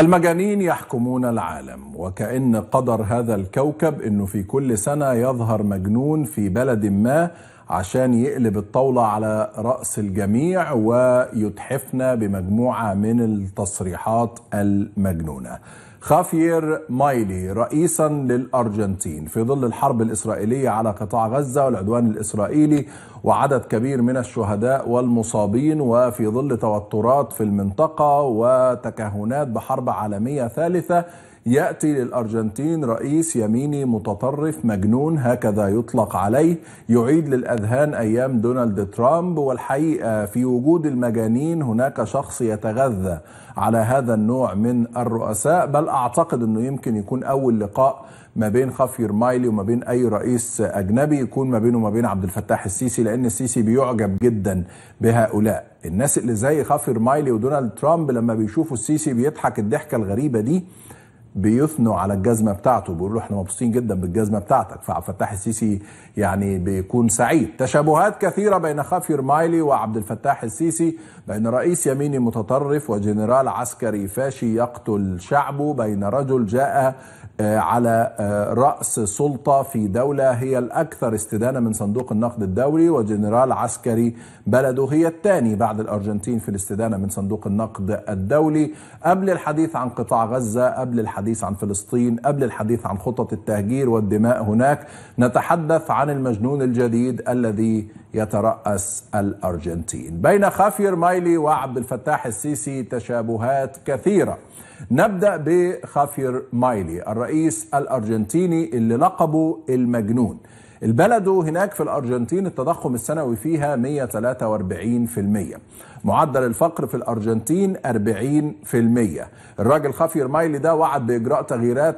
المجانين يحكمون العالم وكأن قدر هذا الكوكب أنه في كل سنة يظهر مجنون في بلد ما عشان يقلب الطاولة على رأس الجميع ويتحفنا بمجموعة من التصريحات المجنونة خافير مايلي رئيسا للأرجنتين في ظل الحرب الإسرائيلية على قطاع غزة والعدوان الإسرائيلي وعدد كبير من الشهداء والمصابين وفي ظل توترات في المنطقة وتكهنات بحرب عالمية ثالثة يأتي للأرجنتين رئيس يميني متطرف مجنون هكذا يطلق عليه يعيد للأذهان أيام دونالد ترامب والحقيقة في وجود المجانين هناك شخص يتغذى على هذا النوع من الرؤساء بل أعتقد أنه يمكن يكون أول لقاء ما بين خافير مايلي وما بين اي رئيس اجنبي يكون ما بينه وما بين عبد الفتاح السيسي لان السيسي بيعجب جدا بهؤلاء الناس اللي زي خافير مايلي ودونالد ترامب لما بيشوفوا السيسي بيضحك الضحكه الغريبه دي بيثنوا على الجزمه بتاعته بيقولوا احنا مبسوطين جدا بالجزمه بتاعتك فعبد الفتاح السيسي يعني بيكون سعيد تشابهات كثيره بين خافير مايلي وعبد الفتاح السيسي بين رئيس يميني متطرف وجنرال عسكري فاشي يقتل شعبه بين رجل جاء آه، على آه، رأس سلطة في دولة هي الأكثر استدانة من صندوق النقد الدولي وجنرال عسكري بلده هي الثاني بعد الأرجنتين في الاستدانة من صندوق النقد الدولي قبل الحديث عن قطاع غزة قبل الحديث عن فلسطين قبل الحديث عن خطط التهجير والدماء هناك نتحدث عن المجنون الجديد الذي يترأس الأرجنتين بين خافير مايلي وعبد الفتاح السيسي تشابهات كثيرة نبدأ بخافير مايلي الرئيس الأرجنتيني اللي لقبه المجنون البلد هناك في الأرجنتين التضخم السنوي فيها 143% معدل الفقر في الأرجنتين 40% الراجل خافير مايلي ده وعد بإجراء تغييرات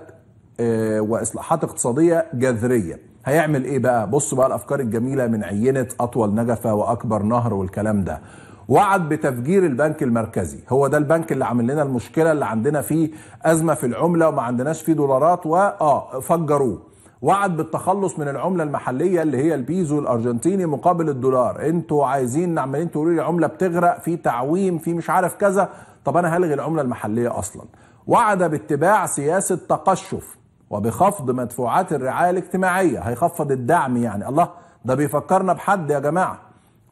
آه، وإصلاحات اقتصادية جذرية هيعمل ايه بقى بص بقى الافكار الجميله من عينه اطول نجفه واكبر نهر والكلام ده وعد بتفجير البنك المركزي هو ده البنك اللي عامل لنا المشكله اللي عندنا فيه ازمه في العمله وما عندناش فيه دولارات واه فجروه وعد بالتخلص من العملة المحلية اللي هي البيزو الأرجنتيني مقابل الدولار انتوا عايزين عمالين تقولوا لي عملة بتغرق في تعويم في مش عارف كذا طب أنا هلغي العملة المحلية أصلا وعد باتباع سياسة تقشف وبخفض مدفوعات الرعاية الاجتماعية هيخفض الدعم يعني الله ده بيفكرنا بحد يا جماعة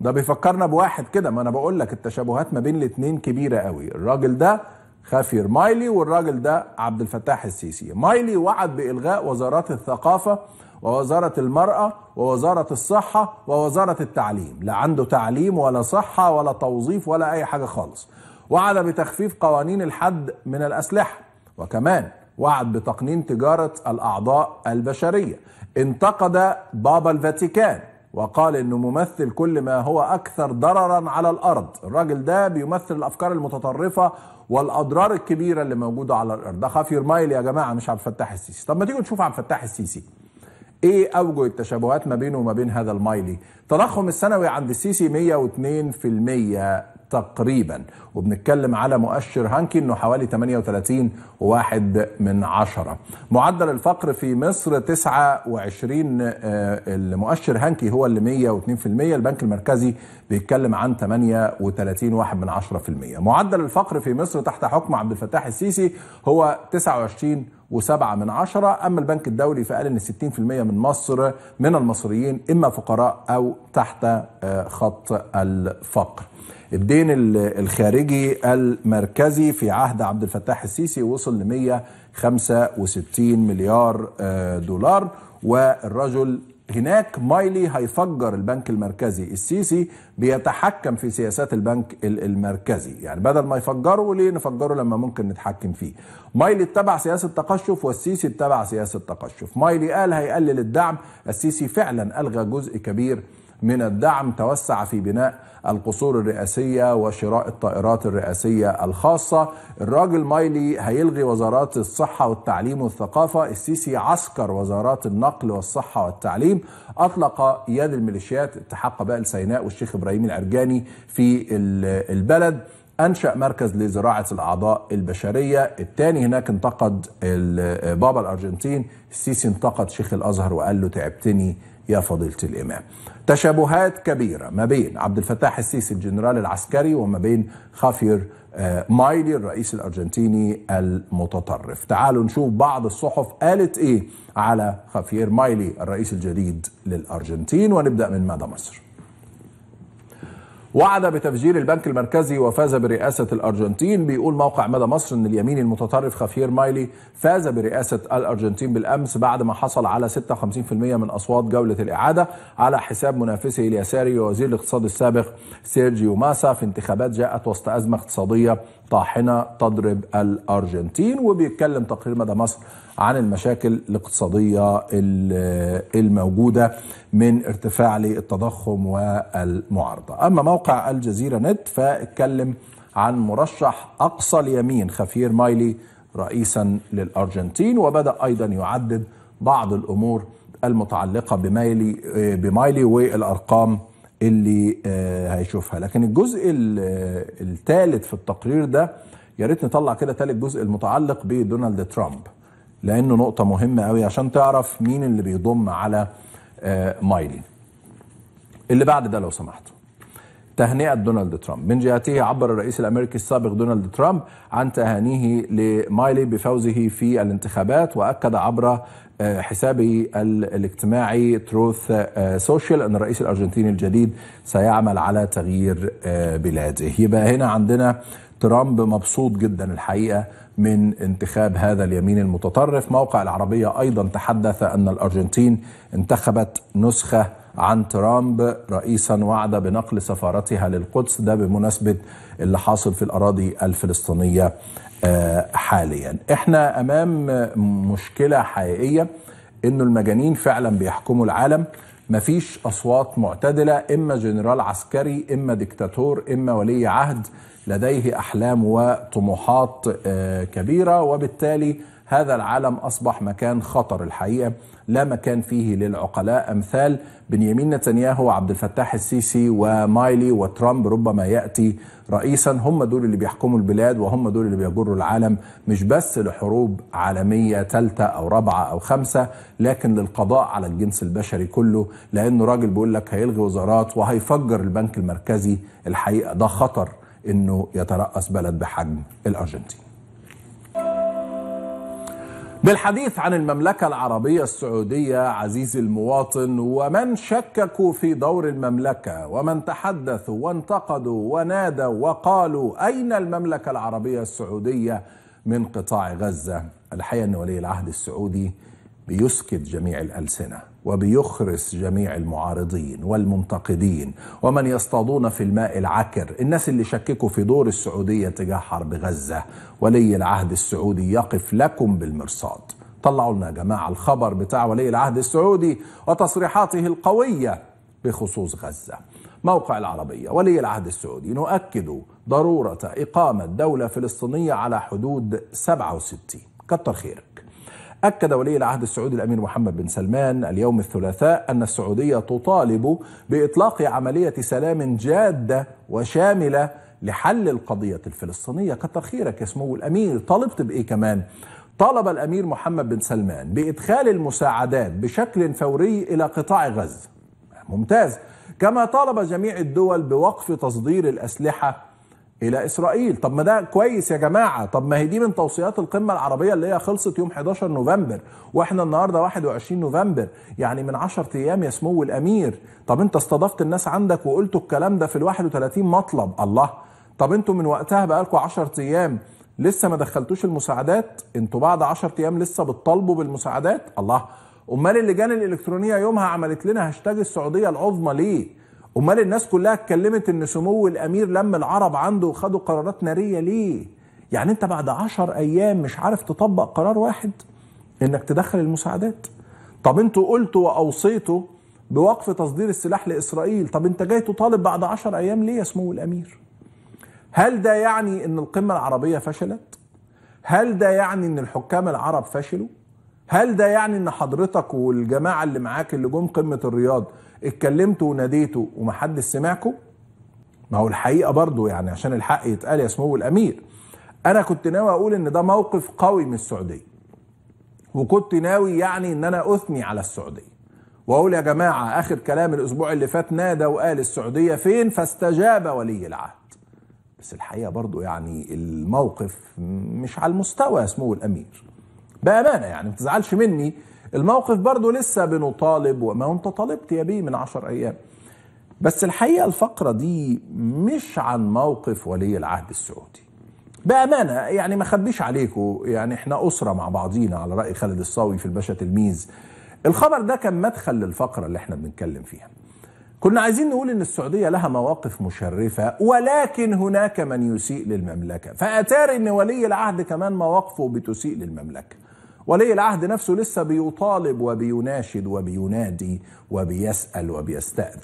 ده بيفكرنا بواحد كده ما انا بقول لك التشابهات ما بين الاثنين كبيره قوي الراجل ده خافير مايلي والراجل ده عبد الفتاح السيسي مايلي وعد بإلغاء وزارات الثقافة ووزارة المرأة ووزارة الصحة ووزارة التعليم لا عنده تعليم ولا صحة ولا توظيف ولا أي حاجة خالص وعد بتخفيف قوانين الحد من الأسلحة وكمان وعد بتقنين تجارة الأعضاء البشرية انتقد بابا الفاتيكان وقال انه ممثل كل ما هو اكثر ضررا على الارض الراجل ده بيمثل الافكار المتطرفه والاضرار الكبيره اللي موجوده على الارض ده خافير مايل يا جماعه مش عبد الفتاح السيسي طب ما تيجوا نشوف عبد الفتاح السيسي ايه اوجه التشابهات ما بينه وما بين هذا المايلي تضخم السنوي عند السيسي 102% تقريبا وبنتكلم على مؤشر هانكي انه حوالي 38 واحد من عشرة معدل الفقر في مصر 29 آه، المؤشر هانكي هو اللي 102% البنك المركزي بيتكلم عن 38 واحد من المية معدل الفقر في مصر تحت حكم عبد الفتاح السيسي هو 29 وسبعة من عشرة أما البنك الدولي فقال إن 60% من مصر من المصريين إما فقراء أو تحت آه، خط الفقر الدين الخارجي المركزي في عهد عبد الفتاح السيسي وصل ل 165 مليار آه، دولار والرجل هناك مايلي هيفجر البنك المركزي السيسي بيتحكم في سياسات البنك المركزي يعني بدل ما يفجره ليه نفجره لما ممكن نتحكم فيه مايلي اتبع سياسة تقشف والسيسي اتبع سياسة تقشف مايلي قال هيقلل الدعم السيسي فعلا ألغى جزء كبير من الدعم توسع في بناء القصور الرئاسية وشراء الطائرات الرئاسية الخاصة الراجل مايلي هيلغي وزارات الصحة والتعليم والثقافة السيسي عسكر وزارات النقل والصحة والتعليم أطلق يد الميليشيات اتحاد قبائل سيناء والشيخ إبراهيم العرجاني في البلد أنشأ مركز لزراعة الأعضاء البشرية الثاني هناك انتقد بابا الأرجنتين السيسي انتقد شيخ الأزهر وقال له تعبتني يا فضيلة الإمام تشابهات كبيرة ما بين عبد الفتاح السيسي الجنرال العسكري وما بين خافير آه، مايلي الرئيس الأرجنتيني المتطرف تعالوا نشوف بعض الصحف قالت إيه على خافير مايلي الرئيس الجديد للأرجنتين ونبدأ من مدى مصر وعد بتفجير البنك المركزي وفاز برئاسة الأرجنتين بيقول موقع مدى مصر أن اليمين المتطرف خفير مايلي فاز برئاسة الأرجنتين بالأمس بعد ما حصل على 56% من أصوات جولة الإعادة على حساب منافسه اليساري ووزير الاقتصاد السابق سيرجيو ماسا في انتخابات جاءت وسط أزمة اقتصادية طاحنة تضرب الأرجنتين وبيتكلم تقرير مدى مصر عن المشاكل الاقتصادية الموجودة من ارتفاع للتضخم والمعارضة أما موقع الجزيرة نت فاتكلم عن مرشح أقصى اليمين خفير مايلي رئيسا للأرجنتين وبدأ أيضا يعدد بعض الأمور المتعلقة بمايلي, بمايلي والأرقام اللي آه، هيشوفها لكن الجزء الثالث في التقرير ده يا ريت نطلع كده ثالث جزء المتعلق بدونالد ترامب لانه نقطه مهمه قوي عشان تعرف مين اللي بيضم على آه، مايلي اللي بعد ده لو سمحت تهنئة دونالد ترامب من جهته عبر الرئيس الأمريكي السابق دونالد ترامب عن تهانيه لمايلي بفوزه في الانتخابات وأكد عبر آه، حسابه الاجتماعي تروث سوشيال آه، أن الرئيس الأرجنتيني الجديد سيعمل على تغيير بلاده يبقى هنا عندنا ترامب مبسوط جدا الحقيقة من انتخاب هذا اليمين المتطرف موقع العربية أيضا تحدث أن الأرجنتين انتخبت نسخة عن ترامب رئيسا وعد بنقل سفارتها للقدس ده بمناسبة اللي حاصل في الأراضي الفلسطينية آه، حاليا احنا أمام مشكلة حقيقية انه المجانين فعلا بيحكموا العالم مفيش اصوات معتدله اما جنرال عسكري اما ديكتاتور اما ولي عهد لديه أحلام وطموحات آه، كبيرة وبالتالي هذا العالم أصبح مكان خطر الحقيقة لا مكان فيه للعقلاء أمثال بنيامين نتنياهو وعبد الفتاح السيسي ومايلي وترامب ربما يأتي رئيسا هم دول اللي بيحكموا البلاد وهم دول اللي بيجروا العالم مش بس لحروب عالمية ثالثة أو رابعة أو خمسة لكن للقضاء على الجنس البشري كله لأنه راجل بيقول لك هيلغي وزارات وهيفجر البنك المركزي الحقيقة ده خطر انه يترأس بلد بحجم الارجنتين. بالحديث عن المملكة العربية السعودية عزيزي المواطن ومن شككوا في دور المملكة ومن تحدثوا وانتقدوا ونادوا وقالوا أين المملكة العربية السعودية من قطاع غزة الحقيقة أن ولي العهد السعودي بيسكت جميع الألسنة وبيخرس جميع المعارضين والمنتقدين ومن يصطادون في الماء العكر الناس اللي شككوا في دور السعودية تجاه حرب غزة ولي العهد السعودي يقف لكم بالمرصاد طلعوا لنا يا جماعة الخبر بتاع ولي العهد السعودي وتصريحاته القوية بخصوص غزة موقع العربية ولي العهد السعودي نؤكد ضرورة إقامة دولة فلسطينية على حدود 67 كتر خير أكد ولي العهد السعودي الأمير محمد بن سلمان اليوم الثلاثاء أن السعودية تطالب بإطلاق عملية سلام جادة وشاملة لحل القضية الفلسطينية كتر خيرك يا سمو الأمير طالبت بإيه كمان طالب الأمير محمد بن سلمان بإدخال المساعدات بشكل فوري إلى قطاع غزة ممتاز كما طالب جميع الدول بوقف تصدير الأسلحة الى اسرائيل طب ما ده كويس يا جماعه طب ما هي دي من توصيات القمه العربيه اللي هي خلصت يوم 11 نوفمبر واحنا النهارده 21 نوفمبر يعني من 10 ايام يا سمو الامير طب انت استضفت الناس عندك وقلتوا الكلام ده في ال 31 مطلب الله طب انتوا من وقتها بقالكوا 10 ايام لسه ما دخلتوش المساعدات انتوا بعد 10 ايام لسه بتطالبوا بالمساعدات الله امال اللجان الالكترونيه يومها عملت لنا هاشتاج السعوديه العظمى ليه امال الناس كلها اتكلمت ان سمو الامير لم العرب عنده وخدوا قرارات ناريه ليه يعني انت بعد عشر ايام مش عارف تطبق قرار واحد انك تدخل المساعدات طب انتوا قلتوا واوصيتوا بوقف تصدير السلاح لاسرائيل طب انت جاي تطالب بعد عشر ايام ليه يا سمو الامير هل ده يعني ان القمه العربيه فشلت هل ده يعني ان الحكام العرب فشلوا هل ده يعني ان حضرتك والجماعه اللي معاك اللي جم قمه الرياض اتكلمتوا وناديتوا ومحدش سمعكم ما هو الحقيقه برضه يعني عشان الحق يتقال يا سمو الامير انا كنت ناوي اقول ان ده موقف قوي من السعوديه وكنت ناوي يعني ان انا اثني على السعوديه واقول يا جماعه اخر كلام الاسبوع اللي فات نادى وقال السعوديه فين فاستجاب ولي العهد بس الحقيقه برضو يعني الموقف مش على المستوى يا سمو الامير بامانه يعني ما تزعلش مني الموقف برضه لسه بنطالب وما انت طالبت يا بيه من عشر ايام بس الحقيقه الفقره دي مش عن موقف ولي العهد السعودي بامانه يعني ما اخبيش عليكم يعني احنا اسره مع بعضينا على راي خالد الصاوي في الباشا تلميذ الخبر ده كان مدخل للفقره اللي احنا بنتكلم فيها كنا عايزين نقول ان السعوديه لها مواقف مشرفه ولكن هناك من يسيء للمملكه فاتاري ان ولي العهد كمان مواقفه بتسيء للمملكه ولي العهد نفسه لسه بيطالب وبيناشد وبينادي وبيسأل وبيستأذن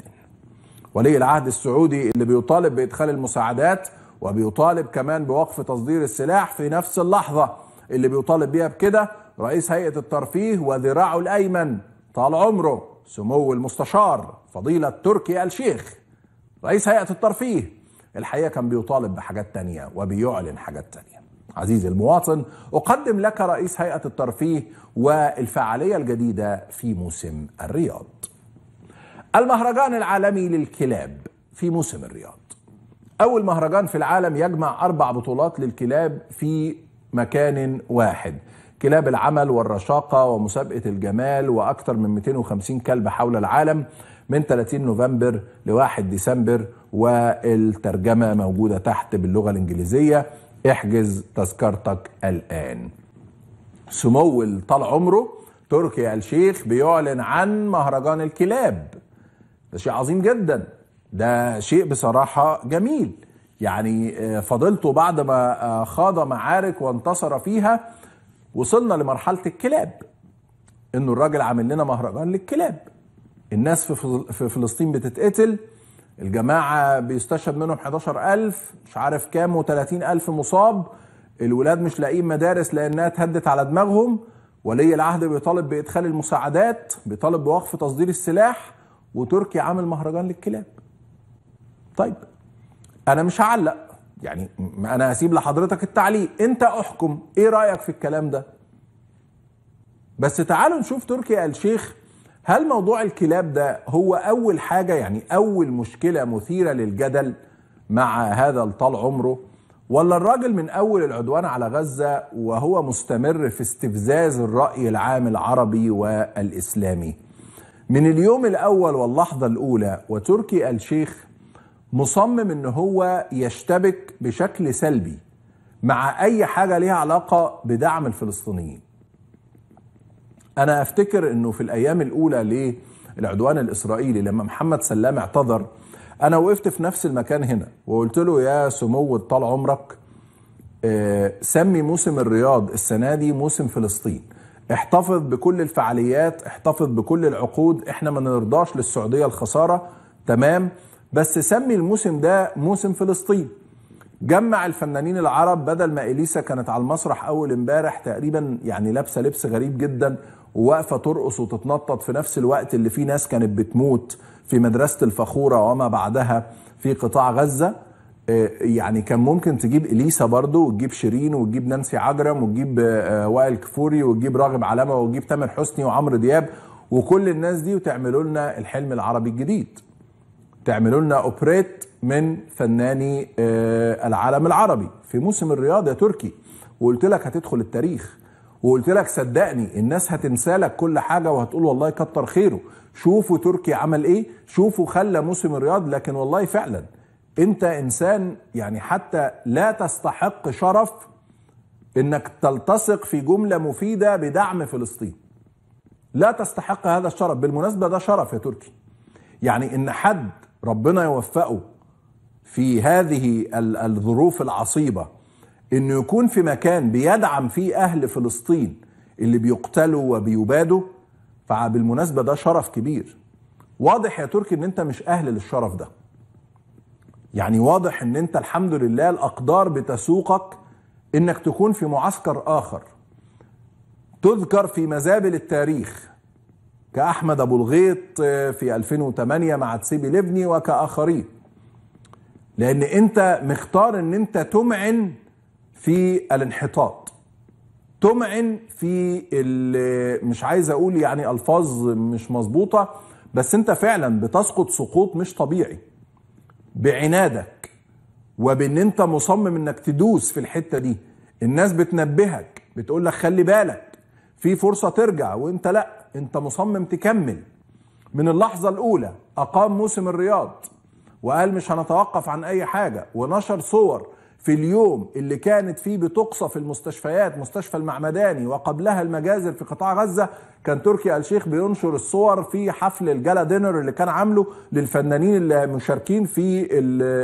ولي العهد السعودي اللي بيطالب بإدخال المساعدات وبيطالب كمان بوقف تصدير السلاح في نفس اللحظة اللي بيطالب بيها بكده رئيس هيئة الترفيه وذراعه الأيمن طال عمره سمو المستشار فضيلة تركي الشيخ رئيس هيئة الترفيه الحقيقة كان بيطالب بحاجات تانية وبيعلن حاجات تانية عزيزي المواطن أقدم لك رئيس هيئة الترفيه والفعالية الجديدة في موسم الرياض المهرجان العالمي للكلاب في موسم الرياض أول مهرجان في العالم يجمع أربع بطولات للكلاب في مكان واحد كلاب العمل والرشاقة ومسابقة الجمال وأكثر من 250 كلب حول العالم من 30 نوفمبر ل 1 ديسمبر والترجمة موجودة تحت باللغة الإنجليزية احجز تذكرتك الآن سمو طال عمره تركي آل شيخ بيعلن عن مهرجان الكلاب ده شيء عظيم جدا ده شيء بصراحة جميل يعني آه، فضلته بعد ما آه، خاض معارك وانتصر فيها وصلنا لمرحلة الكلاب انه الراجل عامل لنا مهرجان للكلاب الناس في فلسطين بتتقتل الجماعة بيستشهد منهم 11000 مش عارف كام و30000 مصاب الولاد مش لاقيين مدارس لأنها اتهدت على دماغهم ولي العهد بيطالب بإدخال المساعدات بيطالب بوقف تصدير السلاح وتركي عامل مهرجان للكلاب طيب أنا مش هعلق يعني أنا هسيب لحضرتك التعليق أنت أحكم إيه رأيك في الكلام ده بس تعالوا نشوف تركي آل شيخ هل موضوع الكلاب ده هو أول حاجة يعني أول مشكلة مثيرة للجدل مع هذا الطال عمره ولا الراجل من أول العدوان على غزة وهو مستمر في استفزاز الرأي العام العربي والإسلامي من اليوم الأول واللحظة الأولى وتركي الشيخ مصمم ان هو يشتبك بشكل سلبي مع اي حاجه ليها علاقه بدعم الفلسطينيين انا افتكر انه في الايام الاولى للعدوان الاسرائيلي لما محمد سلام اعتذر انا وقفت في نفس المكان هنا وقلت له يا سمو طال عمرك آه، سمي موسم الرياض السنه دي موسم فلسطين احتفظ بكل الفعاليات احتفظ بكل العقود احنا ما نرضاش للسعوديه الخساره تمام بس سمي الموسم ده موسم فلسطين جمع الفنانين العرب بدل ما اليسا كانت على المسرح اول امبارح تقريبا يعني لابسه لبس غريب جدا وواقفه ترقص وتتنطط في نفس الوقت اللي في ناس كانت بتموت في مدرسه الفخوره وما بعدها في قطاع غزه آه، يعني كان ممكن تجيب اليسا برضو وتجيب شيرين وتجيب نانسي عجرم وتجيب آه، آه، وائل كفوري وتجيب راغب علامه وتجيب تامر حسني وعمرو دياب وكل الناس دي وتعملوا لنا الحلم العربي الجديد تعملوا لنا اوبريت من فناني العالم العربي في موسم الرياض يا تركي وقلت لك هتدخل التاريخ وقلت لك صدقني الناس هتنسى لك كل حاجه وهتقول والله كتر خيره شوفوا تركي عمل ايه شوفوا خلى موسم الرياض لكن والله فعلا انت انسان يعني حتى لا تستحق شرف انك تلتصق في جمله مفيده بدعم فلسطين لا تستحق هذا الشرف بالمناسبه ده شرف يا تركي يعني ان حد ربنا يوفقه في هذه الظروف العصيبه انه يكون في مكان بيدعم فيه اهل فلسطين اللي بيقتلوا وبيبادوا فبالمناسبه ده شرف كبير واضح يا تركي ان انت مش اهل للشرف ده يعني واضح ان انت الحمد لله الاقدار بتسوقك انك تكون في معسكر اخر تذكر في مزابل التاريخ كأحمد أبو الغيط في 2008 مع تسيبي لبني وكآخرين لأن أنت مختار أن أنت تمعن في الانحطاط تمعن في مش عايز اقول يعني الفاظ مش مظبوطه بس انت فعلا بتسقط سقوط مش طبيعي بعنادك وبان انت مصمم انك تدوس في الحته دي الناس بتنبهك بتقول لك خلي بالك في فرصه ترجع وانت لا انت مصمم تكمل من اللحظه الاولى اقام موسم الرياض وقال مش هنتوقف عن اي حاجه ونشر صور في اليوم اللي كانت فيه بتقصى في المستشفيات مستشفى المعمداني وقبلها المجازر في قطاع غزة كان تركي آل شيخ بينشر الصور في حفل الجالا دينر اللي كان عامله للفنانين اللي مشاركين في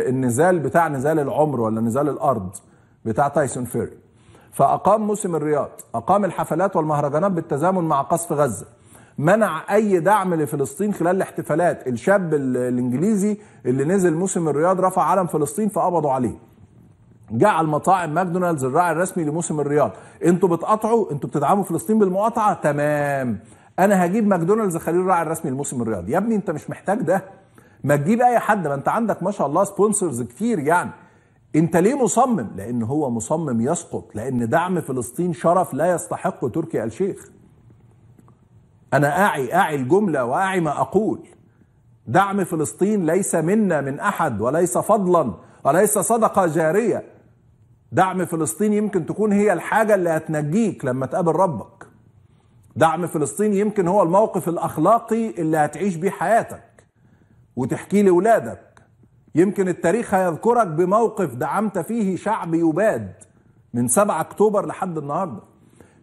النزال بتاع نزال العمر ولا نزال الأرض بتاع تايسون فيري فأقام موسم الرياض أقام الحفلات والمهرجانات بالتزامن مع قصف غزة منع اي دعم لفلسطين خلال الاحتفالات الشاب الانجليزي اللي نزل موسم الرياض رفع علم فلسطين فقبضوا عليه جعل مطاعم ماكدونالدز الراعي الرسمي لموسم الرياض انتوا بتقاطعوا انتوا بتدعموا فلسطين بالمقاطعه تمام انا هجيب ماكدونالدز خليل الراعي الرسمي لموسم الرياض يا ابني انت مش محتاج ده ما تجيب اي حد ما انت عندك ما شاء الله سبونسرز كتير يعني انت ليه مصمم لان هو مصمم يسقط لان دعم فلسطين شرف لا يستحقه تركي الشيخ انا اعي اعي الجمله واعي ما اقول دعم فلسطين ليس منا من احد وليس فضلا وليس صدقه جاريه دعم فلسطين يمكن تكون هي الحاجة اللي هتنجيك لما تقابل ربك دعم فلسطين يمكن هو الموقف الأخلاقي اللي هتعيش بيه حياتك وتحكي لأولادك يمكن التاريخ هيذكرك بموقف دعمت فيه شعب يباد من 7 أكتوبر لحد النهاردة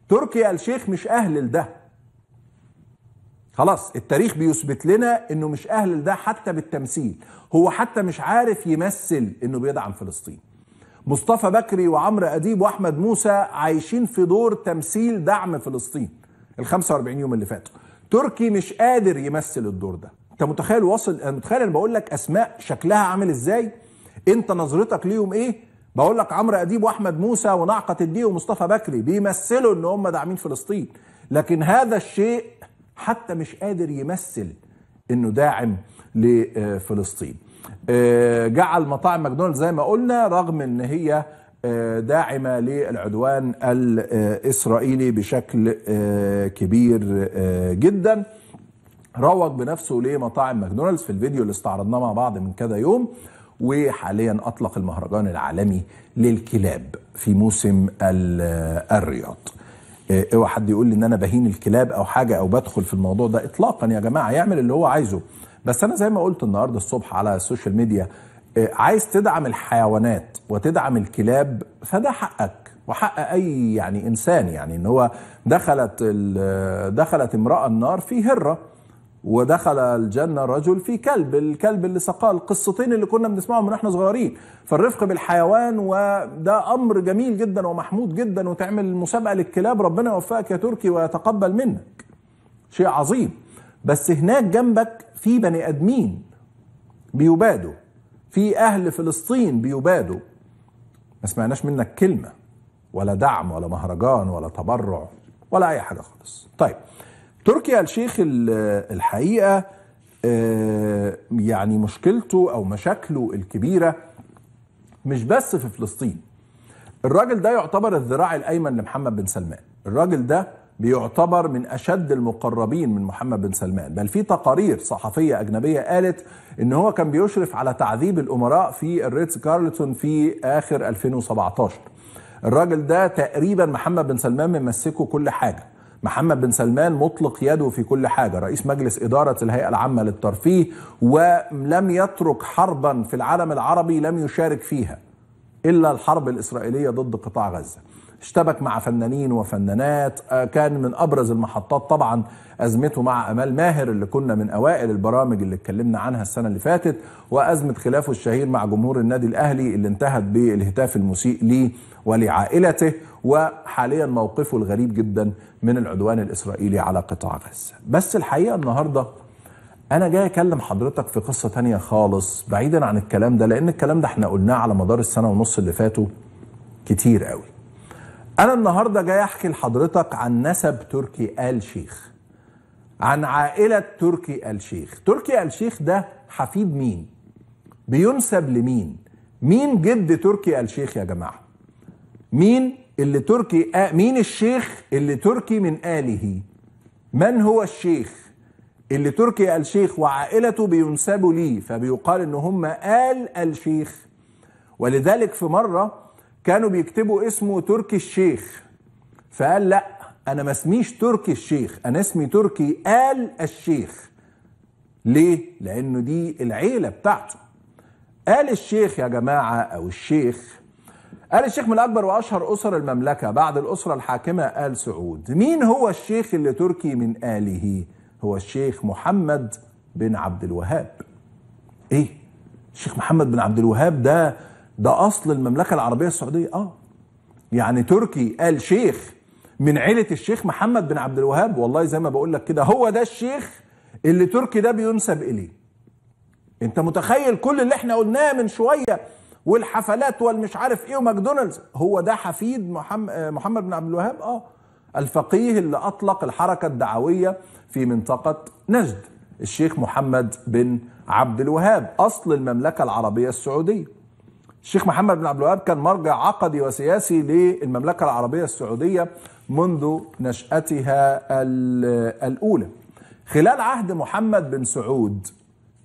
تركيا الشيخ مش أهل لده خلاص التاريخ بيثبت لنا انه مش اهل لده حتى بالتمثيل هو حتى مش عارف يمثل انه بيدعم فلسطين مصطفى بكري وعمرو اديب واحمد موسى عايشين في دور تمثيل دعم فلسطين ال 45 يوم اللي فاتوا تركي مش قادر يمثل الدور ده انت متخيل واصل انا متخيل انا بقول لك اسماء شكلها عامل ازاي انت نظرتك ليهم ايه بقول لك عمرو اديب واحمد موسى ونعقه الدي ومصطفى بكري بيمثلوا ان هم داعمين فلسطين لكن هذا الشيء حتى مش قادر يمثل انه داعم لفلسطين آه، جعل مطاعم ماكدونالدز زي ما قلنا رغم ان هي آه، داعمة للعدوان الإسرائيلي بشكل آه، كبير جدا روج بنفسه لمطاعم ماكدونالدز في الفيديو اللي استعرضناه مع بعض من كذا يوم وحاليا أطلق المهرجان العالمي للكلاب في موسم الرياض اوعى حد يقول لي ان انا بهين الكلاب او حاجه او بدخل في الموضوع ده اطلاقا يا جماعه يعمل اللي هو عايزه بس انا زي ما قلت النهارده الصبح على السوشيال ميديا آه، عايز تدعم الحيوانات وتدعم الكلاب فده حقك وحق اي يعني انسان يعني ان هو دخلت آه، دخلت امراه النار في هره ودخل الجنة رجل في كلب الكلب اللي سقاه القصتين اللي كنا بنسمعهم من احنا صغيرين فالرفق بالحيوان وده أمر جميل جدا ومحمود جدا وتعمل مسابقة للكلاب ربنا يوفقك يا تركي ويتقبل منك شيء عظيم بس هناك جنبك في بني ادمين بيبادوا في اهل فلسطين بيبادوا ما سمعناش منك كلمه ولا دعم ولا مهرجان ولا تبرع ولا اي حاجه خالص طيب تركيا الشيخ الحقيقه آه، يعني مشكلته او مشاكله الكبيره مش بس في فلسطين الراجل ده يعتبر الذراع الايمن لمحمد بن سلمان الراجل ده بيعتبر من أشد المقربين من محمد بن سلمان بل في تقارير صحفية أجنبية قالت إن هو كان بيشرف على تعذيب الأمراء في الريتز كارلتون في آخر 2017 الراجل ده تقريبا محمد بن سلمان ممسكه كل حاجة محمد بن سلمان مطلق يده في كل حاجة رئيس مجلس إدارة الهيئة العامة للترفيه ولم يترك حربا في العالم العربي لم يشارك فيها إلا الحرب الإسرائيلية ضد قطاع غزة اشتبك مع فنانين وفنانات آه، كان من ابرز المحطات طبعا ازمته مع امال ماهر اللي كنا من اوائل البرامج اللي اتكلمنا عنها السنه اللي فاتت وازمه خلافه الشهير مع جمهور النادي الاهلي اللي انتهت بالهتاف المسيء ليه ولعائلته وحاليا موقفه الغريب جدا من العدوان الاسرائيلي على قطاع غزه بس الحقيقه النهارده انا جاي اكلم حضرتك في قصه تانية خالص بعيدا عن الكلام ده لان الكلام ده احنا قلناه على مدار السنه ونص اللي فاتوا كتير قوي أنا النهاردة جاي أحكي لحضرتك عن نسب تركي آل شيخ عن عائلة تركي آل شيخ تركي آل شيخ ده حفيد مين بينسب لمين مين جد تركي آل شيخ يا جماعة مين اللي تركي آه مين الشيخ اللي تركي من آله من هو الشيخ اللي تركي آل شيخ وعائلته بينسبوا ليه فبيقال ان هم آل الشيخ ولذلك في مرة كانوا بيكتبوا اسمه تركي الشيخ فقال لا انا ما اسميش تركي الشيخ انا اسمي تركي آل الشيخ ليه لانه دي العيله بتاعته آل الشيخ يا جماعه او الشيخ آل الشيخ من اكبر واشهر اسر المملكه بعد الاسره الحاكمه آل سعود مين هو الشيخ اللي تركي من آله هو الشيخ محمد بن عبد الوهاب ايه الشيخ محمد بن عبد الوهاب ده ده اصل المملكه العربيه السعوديه اه يعني تركي قال شيخ من عيله الشيخ محمد بن عبد الوهاب والله زي ما بقول لك كده هو ده الشيخ اللي تركي ده بينسب اليه انت متخيل كل اللي احنا قلناه من شويه والحفلات والمش عارف ايه وماكدونالدز هو ده حفيد محمد محمد بن عبد الوهاب اه الفقيه اللي اطلق الحركه الدعويه في منطقه نجد الشيخ محمد بن عبد الوهاب اصل المملكه العربيه السعوديه الشيخ محمد بن عبد الوهاب كان مرجع عقدي وسياسي للمملكة العربية السعودية منذ نشأتها الأولى خلال عهد محمد بن سعود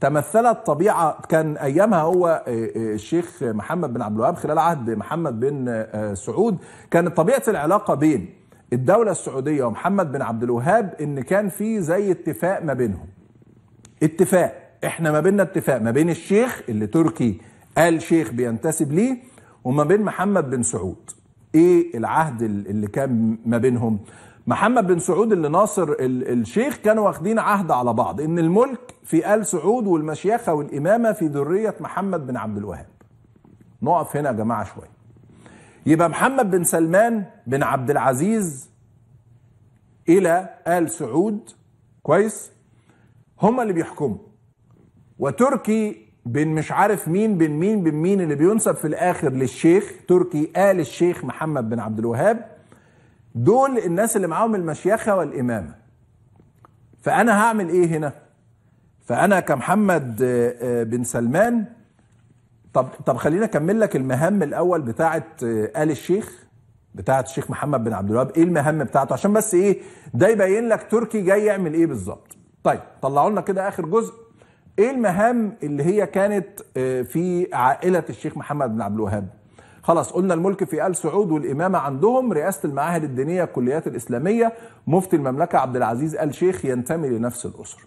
تمثلت طبيعة كان أيامها هو آه، آه، الشيخ محمد بن عبد الوهاب خلال عهد محمد بن آه، سعود كانت طبيعة العلاقة بين الدولة السعودية ومحمد بن عبد الوهاب إن كان في زي اتفاق ما بينهم اتفاق احنا ما بيننا اتفاق ما بين الشيخ اللي تركي آل شيخ بينتسب ليه وما بين محمد بن سعود ايه العهد اللي كان ما بينهم محمد بن سعود اللي ناصر الشيخ كانوا واخدين عهد على بعض ان الملك في آل سعود والمشيخة والإمامة في ذرية محمد بن عبد الوهاب نقف هنا يا جماعة شوية يبقى محمد بن سلمان بن عبد العزيز إلى آل سعود كويس هما اللي بيحكموا وتركي بين مش عارف مين بين مين بين مين اللي بينسب في الاخر للشيخ تركي آل الشيخ محمد بن عبد الوهاب دول الناس اللي معاهم المشيخة والإمامة فأنا هعمل إيه هنا فأنا كمحمد آه، آه، بن سلمان طب طب خلينا أكمل لك المهام الأول بتاعة آه، آل الشيخ بتاعة الشيخ محمد بن عبد الوهاب إيه المهام بتاعته عشان بس إيه ده يبين لك تركي جاي يعمل إيه بالظبط طيب طلعوا لنا كده آخر جزء ايه المهام اللي هي كانت آه، في عائله الشيخ محمد بن عبد الوهاب خلاص قلنا الملك في ال سعود والامامه عندهم رئاسه المعاهد الدينيه الكليات الاسلاميه مفتي المملكه عبد العزيز ال شيخ ينتمي لنفس الاسره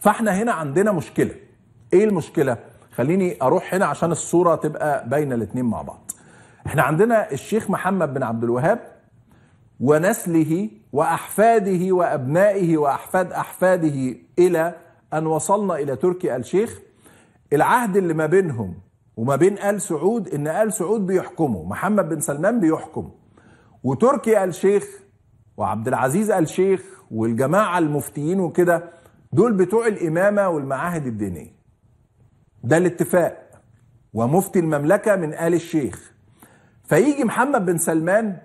فاحنا هنا عندنا مشكله ايه المشكله خليني اروح هنا عشان الصوره تبقى باينه الاثنين مع بعض احنا عندنا الشيخ محمد بن عبد الوهاب ونسله واحفاده وابنائه واحفاد احفاده الى أن وصلنا إلى تركي آل شيخ العهد اللي ما بينهم وما بين آل سعود إن آل سعود بيحكموا محمد بن سلمان بيحكم وتركي آل شيخ وعبد العزيز آل شيخ والجماعة المفتيين وكده دول بتوع الإمامة والمعاهد الدينية ده الاتفاق ومفتي المملكة من آل الشيخ فيجي محمد بن سلمان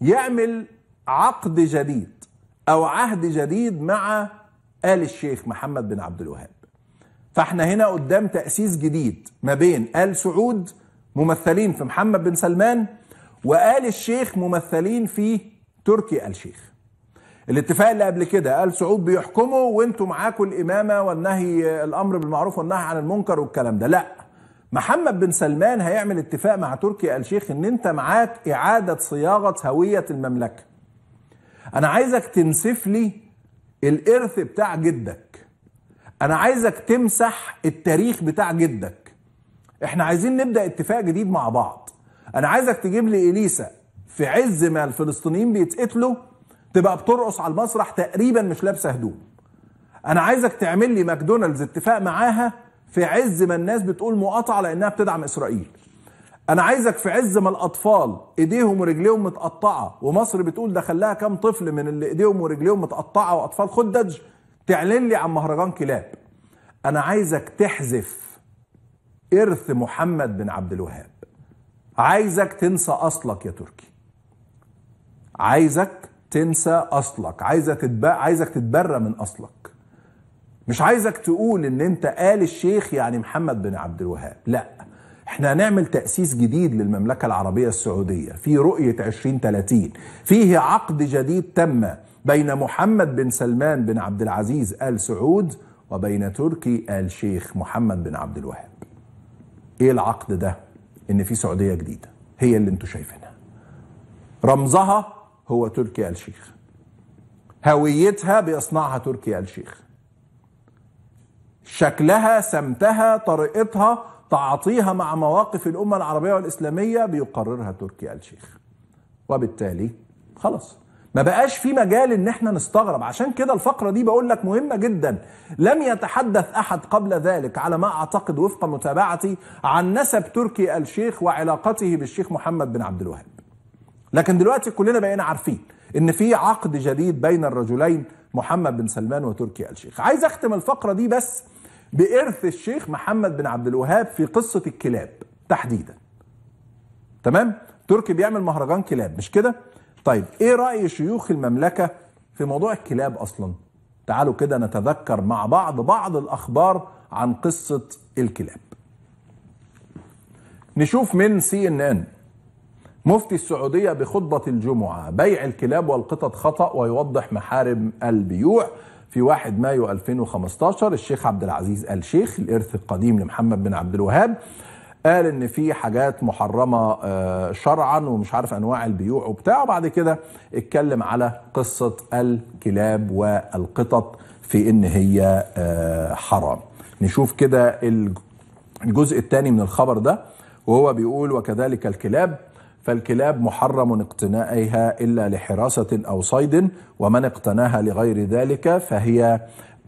يعمل عقد جديد أو عهد جديد مع آل الشيخ محمد بن عبد الوهاب فاحنا هنا قدام تأسيس جديد ما بين آل سعود ممثلين في محمد بن سلمان وآل الشيخ ممثلين في تركي آل شيخ الاتفاق اللي قبل كده آل سعود بيحكموا وانتوا معاكم الإمامة والنهي الأمر بالمعروف والنهي عن المنكر والكلام ده لأ محمد بن سلمان هيعمل اتفاق مع تركي آل شيخ ان انت معاك إعادة صياغة هوية المملكة أنا عايزك تنسف لي الارث بتاع جدك انا عايزك تمسح التاريخ بتاع جدك احنا عايزين نبدا اتفاق جديد مع بعض انا عايزك تجيب لي اليسا في عز ما الفلسطينيين بيتقتلوا تبقى بترقص على المسرح تقريبا مش لابسه هدوم انا عايزك تعمل لي ماكدونالدز اتفاق معاها في عز ما الناس بتقول مقاطعه لانها بتدعم اسرائيل انا عايزك في عز ما الاطفال ايديهم ورجليهم متقطعه ومصر بتقول ده خلاها كام طفل من اللي ايديهم ورجليهم متقطعه واطفال خدج تعلن لي عن مهرجان كلاب انا عايزك تحذف ارث محمد بن عبد الوهاب عايزك تنسى اصلك يا تركي عايزك تنسى اصلك عايزك تتب... عايزك تتبرى من اصلك مش عايزك تقول ان انت آل الشيخ يعني محمد بن عبد الوهاب لا احنا هنعمل تأسيس جديد للمملكة العربية السعودية في رؤية 2030 فيه عقد جديد تم بين محمد بن سلمان بن عبد العزيز آل سعود وبين تركي آل شيخ محمد بن عبد الوهاب ايه العقد ده ان في سعودية جديدة هي اللي انتوا شايفينها رمزها هو تركي آل شيخ هويتها بيصنعها تركي آل شيخ شكلها سمتها طريقتها تعاطيها مع مواقف الأمة العربية والإسلامية بيقررها تركي آل شيخ وبالتالي خلاص ما بقاش في مجال ان احنا نستغرب عشان كده الفقرة دي بقول لك مهمة جدا لم يتحدث احد قبل ذلك على ما اعتقد وفق متابعتي عن نسب تركي الشيخ وعلاقته بالشيخ محمد بن عبد الوهاب لكن دلوقتي كلنا بقينا عارفين ان في عقد جديد بين الرجلين محمد بن سلمان وتركي الشيخ عايز اختم الفقرة دي بس بإرث الشيخ محمد بن عبد الوهاب في قصة الكلاب تحديدا تمام تركي بيعمل مهرجان كلاب مش كده طيب ايه رأي شيوخ المملكة في موضوع الكلاب اصلا تعالوا كده نتذكر مع بعض بعض الاخبار عن قصة الكلاب نشوف من سي ان ان مفتي السعودية بخطبة الجمعة بيع الكلاب والقطط خطأ ويوضح محارم البيوع في 1 مايو 2015 الشيخ عبد العزيز آل شيخ الإرث القديم لمحمد بن عبد الوهاب قال ان في حاجات محرمه آه، شرعا ومش عارف انواع البيوع وبتاع وبعد كده اتكلم على قصه الكلاب والقطط في ان هي آه، حرام نشوف كده الجزء الثاني من الخبر ده وهو بيقول وكذلك الكلاب فالكلاب محرم اقتنائها إلا لحراسة أو صيد ومن اقتناها لغير ذلك فهي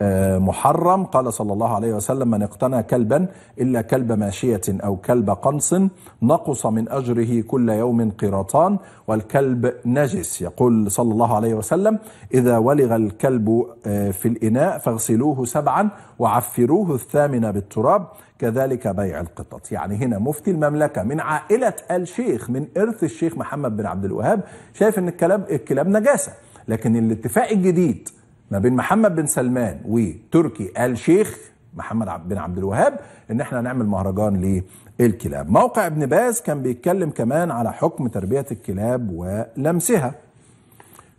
آه، محرم قال صلى الله عليه وسلم من اقتنى كلبا إلا كلب ماشية أو كلب قنص نقص من أجره كل يوم قراطان والكلب نجس يقول صلى الله عليه وسلم إذا ولغ الكلب آه، في الإناء فاغسلوه سبعا وعفروه الثامنة بالتراب كذلك بيع القطط يعني هنا مفتي المملكة من عائلة الشيخ من إرث الشيخ محمد بن عبد الوهاب شايف أن الكلاب, الكلاب نجاسة لكن الاتفاق الجديد ما بين محمد بن سلمان وتركي آل شيخ محمد بن عبد الوهاب ان احنا هنعمل مهرجان للكلاب موقع ابن باز كان بيتكلم كمان على حكم تربية الكلاب ولمسها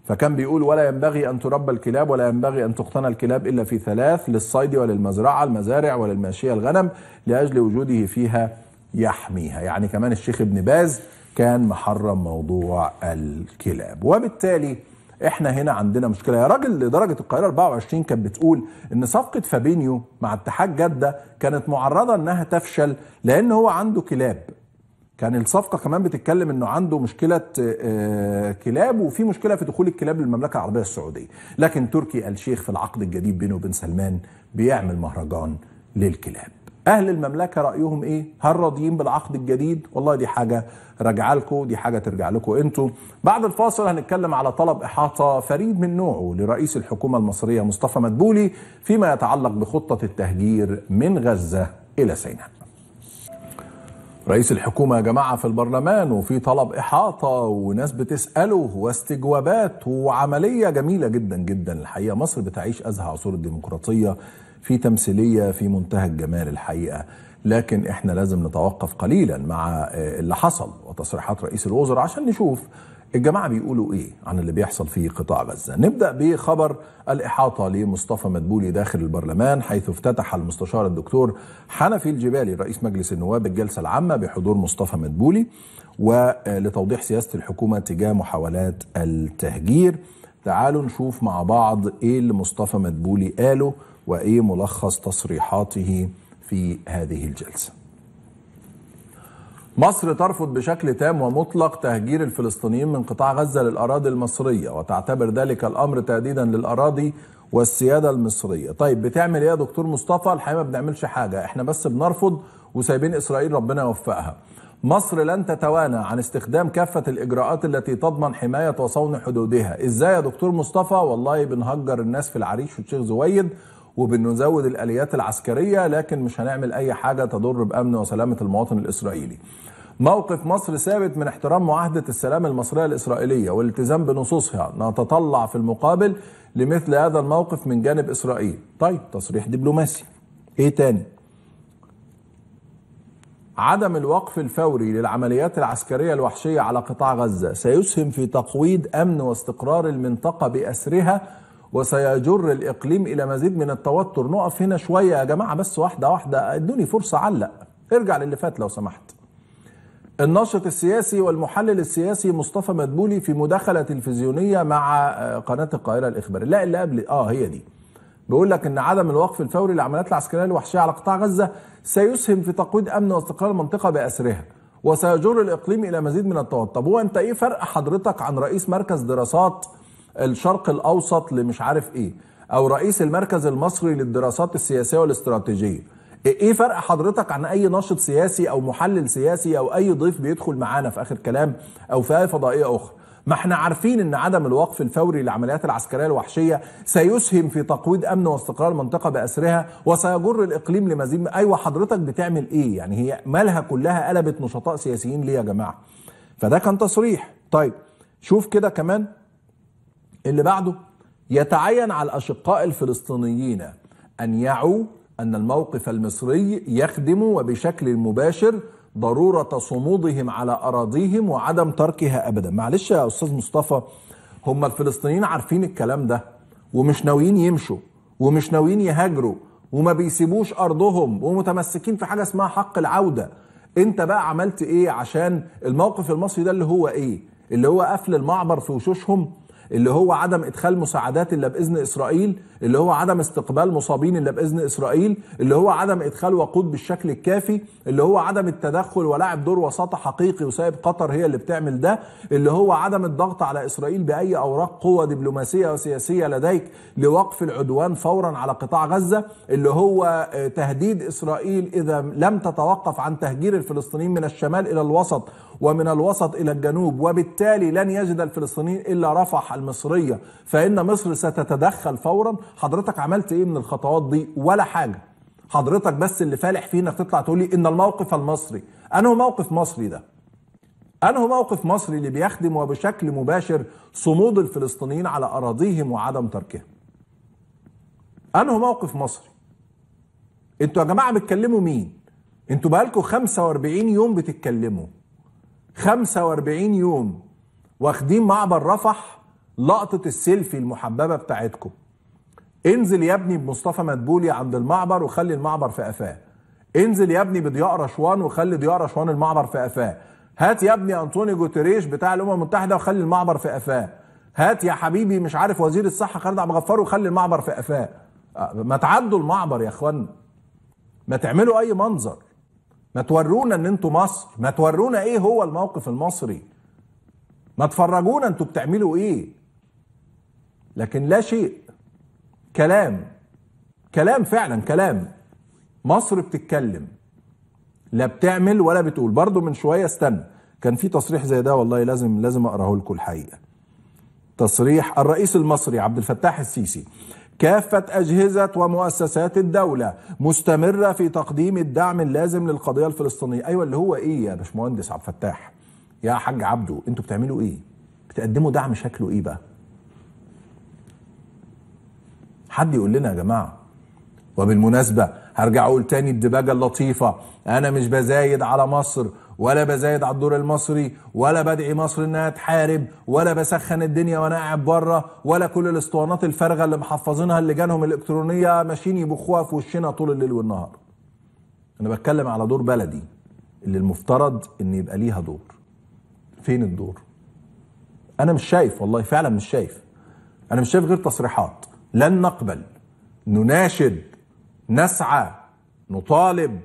فكان بيقول ولا ينبغي أن تربى الكلاب ولا ينبغي أن تقتنى الكلاب إلا في ثلاث للصيد وللمزرعة المزارع وللماشية الغنم لأجل وجوده فيها يحميها يعني كمان الشيخ ابن باز كان محرم موضوع الكلاب وبالتالي احنا هنا عندنا مشكله يا راجل لدرجه القاهره 24 كانت بتقول ان صفقه فابينيو مع اتحاد جده كانت معرضه انها تفشل لان هو عنده كلاب كان الصفقه كمان بتتكلم انه عنده مشكله آه، كلاب وفي مشكله في دخول الكلاب للمملكه العربيه السعوديه لكن تركي الشيخ في العقد الجديد بينه وبين سلمان بيعمل مهرجان للكلاب اهل المملكه رايهم ايه هل راضيين بالعقد الجديد والله دي حاجه راجعه لكم دي حاجه ترجع لكم انتوا بعد الفاصل هنتكلم على طلب احاطه فريد من نوعه لرئيس الحكومه المصريه مصطفى مدبولي فيما يتعلق بخطه التهجير من غزه الى سيناء رئيس الحكومة يا جماعة في البرلمان وفي طلب إحاطة وناس بتسأله واستجوابات وعملية جميلة جدا جدا الحقيقة مصر بتعيش أزهى عصور الديمقراطية في تمثيلية في منتهى الجمال الحقيقة لكن احنا لازم نتوقف قليلا مع آه، اللي حصل وتصريحات رئيس الوزراء عشان نشوف الجماعة بيقولوا ايه عن اللي بيحصل في قطاع غزة نبدأ بخبر الإحاطة لمصطفى مدبولي داخل البرلمان حيث افتتح المستشار الدكتور حنفي الجبالي رئيس مجلس النواب الجلسة العامة بحضور مصطفى مدبولي ولتوضيح سياسة الحكومة تجاه محاولات التهجير تعالوا نشوف مع بعض ايه اللي مصطفى مدبولي قاله وايه ملخص تصريحاته في هذه الجلسه. مصر ترفض بشكل تام ومطلق تهجير الفلسطينيين من قطاع غزه للاراضي المصريه وتعتبر ذلك الامر تهديدا للاراضي والسياده المصريه. طيب بتعمل ايه يا دكتور مصطفى؟ الحقيقه ما بنعملش حاجه، احنا بس بنرفض وسايبين اسرائيل ربنا يوفقها. مصر لن تتوانى عن استخدام كافة الإجراءات التي تضمن حماية وصون حدودها إزاي يا دكتور مصطفى والله بنهجر الناس في العريش والشيخ زويد وبنزود الاليات العسكريه لكن مش هنعمل اي حاجه تضر بامن وسلامه المواطن الاسرائيلي. موقف مصر ثابت من احترام معاهده السلام المصريه الاسرائيليه والالتزام بنصوصها نتطلع في المقابل لمثل هذا الموقف من جانب اسرائيل. طيب تصريح دبلوماسي. ايه تاني؟ عدم الوقف الفوري للعمليات العسكرية الوحشية على قطاع غزة سيسهم في تقويض أمن واستقرار المنطقة بأسرها وسيجر الإقليم إلى مزيد من التوتر نقف هنا شوية يا جماعة بس واحدة واحدة ادوني فرصة علق ارجع للي فات لو سمحت الناشط السياسي والمحلل السياسي مصطفى مدبولي في مداخلة تلفزيونية مع آه، قناة القاهرة الإخبارية لا اللي قبل اه هي دي بيقول لك ان عدم الوقف الفوري للعمليات العسكريه الوحشيه على قطاع غزه سيسهم في تقويض امن واستقرار المنطقه باسرها وسيجر الاقليم الى مزيد من التوتر طب هو انت ايه فرق حضرتك عن رئيس مركز دراسات الشرق الاوسط لمش عارف ايه او رئيس المركز المصري للدراسات السياسيه والاستراتيجيه إيه-, ايه فرق حضرتك عن اي ناشط سياسي او محلل سياسي او اي ضيف بيدخل معانا في اخر كلام او في اي فضائيه اخرى ما احنا عارفين ان عدم الوقف الفوري للعمليات العسكريه الوحشيه سيسهم في تقويض امن واستقرار المنطقه باسرها وسيجر الاقليم لمزيد ايوه حضرتك بتعمل ايه يعني هي مالها كلها قلبت نشطاء سياسيين ليه يا جماعه فده كان تصريح طيب شوف كده كمان اللي بعده يتعين على الأشقاء الفلسطينيين أن يعوا أن الموقف المصري يخدم وبشكل مباشر ضرورة صمودهم على أراضيهم وعدم تركها أبدا معلش يا أستاذ مصطفى هم الفلسطينيين عارفين الكلام ده ومش ناويين يمشوا ومش ناويين يهاجروا وما بيسيبوش أرضهم ومتمسكين في حاجة اسمها حق العودة انت بقى عملت ايه عشان الموقف المصري ده اللي هو ايه اللي هو قفل المعبر في وشوشهم اللي هو عدم ادخال مساعدات الا باذن اسرائيل اللي هو عدم استقبال مصابين الا باذن اسرائيل اللي هو عدم ادخال وقود بالشكل الكافي اللي هو عدم التدخل ولاعب دور وساطه حقيقي وسايب قطر هي اللي بتعمل ده اللي هو عدم الضغط على اسرائيل باي اوراق قوه دبلوماسيه وسياسيه لديك لوقف العدوان فورا على قطاع غزه اللي هو آه، تهديد اسرائيل اذا لم تتوقف عن تهجير الفلسطينيين من الشمال الى الوسط ومن الوسط الى الجنوب وبالتالي لن يجد الفلسطينيين الا رفح الصحة المصرية فإن مصر ستتدخل فورا حضرتك عملت إيه من الخطوات دي ولا حاجة حضرتك بس اللي فالح فيه انك تطلع تقول لي ان الموقف المصري انه موقف مصري ده انه موقف مصري اللي بيخدم وبشكل مباشر صمود الفلسطينيين على اراضيهم وعدم تركها انه موقف مصري انتوا يا جماعه بتكلموا مين انتوا بقالكم 45 يوم بتتكلموا 45 يوم واخدين معبر رفح لقطه السيلفي المحببه بتاعتكم انزل يا ابني بمصطفى مدبولي عند المعبر وخلي المعبر في قفاه انزل يا ابني بضياء رشوان وخلي ضياء رشوان المعبر في قفاه هات يا ابني انطوني جوتريش بتاع الامم المتحده وخلي المعبر في قفاه هات يا حبيبي مش عارف وزير الصحه خالد عبد الغفار وخلي المعبر في قفاه آه، ما تعدوا المعبر يا اخوانا ما تعملوا اي منظر ما تورونا ان انتوا مصر ما تورونا ايه هو الموقف المصري ما تفرجونا انتوا بتعملوا ايه لكن لا شيء كلام كلام فعلا كلام مصر بتتكلم لا بتعمل ولا بتقول برضه من شويه استنى كان في تصريح زي ده والله لازم لازم اقراه لكم الحقيقه تصريح الرئيس المصري عبد الفتاح السيسي كافة أجهزة ومؤسسات الدولة مستمرة في تقديم الدعم اللازم للقضية الفلسطينية أيوة اللي هو إيه يا باشمهندس عبد الفتاح يا حاج عبده أنتوا بتعملوا إيه بتقدموا دعم شكله إيه بقى حد يقول لنا يا جماعه وبالمناسبه هرجع اقول تاني الدباجه اللطيفه انا مش بزايد على مصر ولا بزايد على الدور المصري ولا بدعي مصر انها تحارب ولا بسخن الدنيا وانا قاعد بره ولا كل الاسطوانات الفارغه اللي محفظينها اللجانهم الالكترونيه ماشيين يبخوها في وشنا طول الليل والنهار. انا بتكلم على دور بلدي اللي المفترض ان يبقى ليها دور. فين الدور؟ انا مش شايف والله فعلا مش شايف. انا مش شايف غير تصريحات. لن نقبل نناشد نسعى نطالب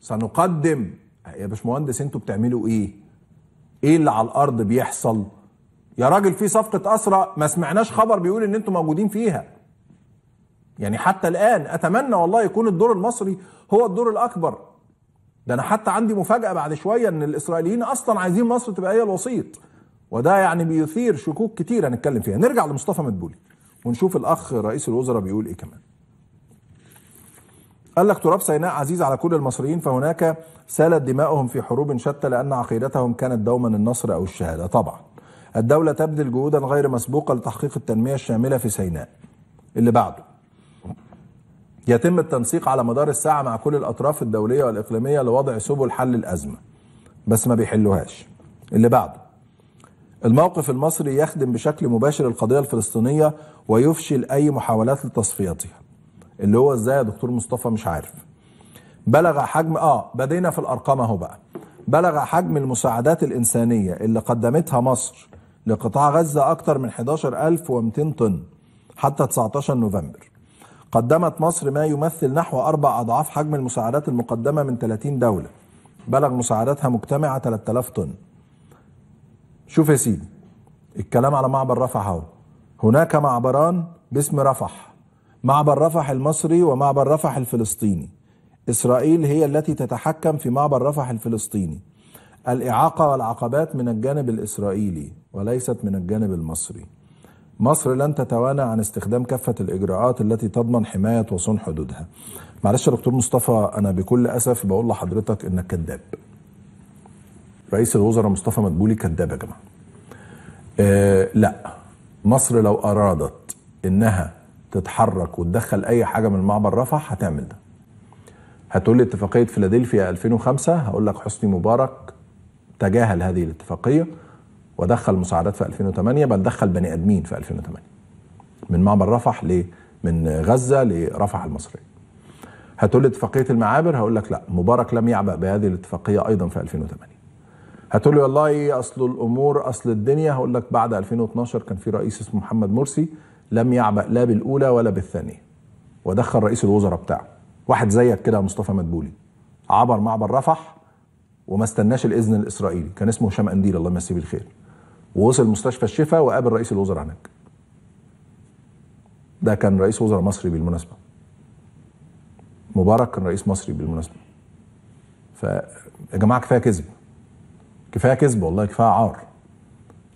سنقدم أه، يا باشمهندس انتوا بتعملوا ايه ايه اللي على الارض بيحصل يا راجل في صفقه اسرى ما سمعناش خبر بيقول ان انتوا موجودين فيها يعني حتى الان اتمنى والله يكون الدور المصري هو الدور الاكبر ده انا حتى عندي مفاجاه بعد شويه ان الاسرائيليين اصلا عايزين مصر تبقى هي الوسيط وده يعني بيثير شكوك كتير هنتكلم فيها نرجع لمصطفى مدبولي ونشوف الاخ رئيس الوزراء بيقول ايه كمان قال لك تراب سيناء عزيز على كل المصريين فهناك سالت دماؤهم في حروب شتى لأن عقيدتهم كانت دوما النصر أو الشهادة طبعا الدولة تبذل جهودا غير مسبوقة لتحقيق التنمية الشاملة في سيناء اللي بعده يتم التنسيق على مدار الساعة مع كل الأطراف الدولية والإقليمية لوضع سبل حل الأزمة بس ما بيحلوهاش اللي بعده الموقف المصري يخدم بشكل مباشر القضية الفلسطينية ويفشل اي محاولات لتصفيتها اللي هو ازاي يا دكتور مصطفى مش عارف بلغ حجم اه بدينا في الارقام اهو بقى بلغ حجم المساعدات الانسانيه اللي قدمتها مصر لقطاع غزه اكثر من 11200 طن حتى 19 نوفمبر قدمت مصر ما يمثل نحو أربع أضعاف حجم المساعدات المقدمة من 30 دولة بلغ مساعداتها مجتمعة 3000 طن شوف يا سيدي الكلام على معبر رفح اهو هناك معبران باسم رفح معبر رفح المصري ومعبر رفح الفلسطيني إسرائيل هي التي تتحكم في معبر رفح الفلسطيني الإعاقة والعقبات من الجانب الإسرائيلي وليست من الجانب المصري مصر لن تتوانى عن استخدام كافة الإجراءات التي تضمن حماية وصون حدودها معلش يا دكتور مصطفى أنا بكل أسف بقول لحضرتك إنك كذاب رئيس الوزراء مصطفى مدبولي كذاب يا جماعة آه لا مصر لو ارادت انها تتحرك وتدخل اي حاجه من معبر رفح هتعمل ده هتقول لي اتفاقيه فيلادلفيا 2005 هقول لك حسني مبارك تجاهل هذه الاتفاقيه ودخل مساعدات في 2008 بل دخل بني ادمين في 2008 من معبر رفح ل من غزه لرفح المصريه هتقول لي اتفاقيه المعابر هقول لك لا مبارك لم يعبأ بهذه الاتفاقيه ايضا في 2008 هتقول لي والله إيه، اصل الامور اصل الدنيا هقول لك بعد 2012 كان في رئيس اسمه محمد مرسي لم يعبأ لا بالاولى ولا بالثانيه ودخل رئيس الوزراء بتاعه واحد زيك كده مصطفى مدبولي عبر معبر رفح وما استناش الاذن الاسرائيلي كان اسمه هشام انديل الله يمسيه بالخير ووصل مستشفى الشفا وقابل رئيس الوزراء هناك ده كان رئيس وزراء مصري بالمناسبه مبارك كان رئيس مصري بالمناسبه فيا جماعه كفايه كذب كفايه كذب والله كفايه عار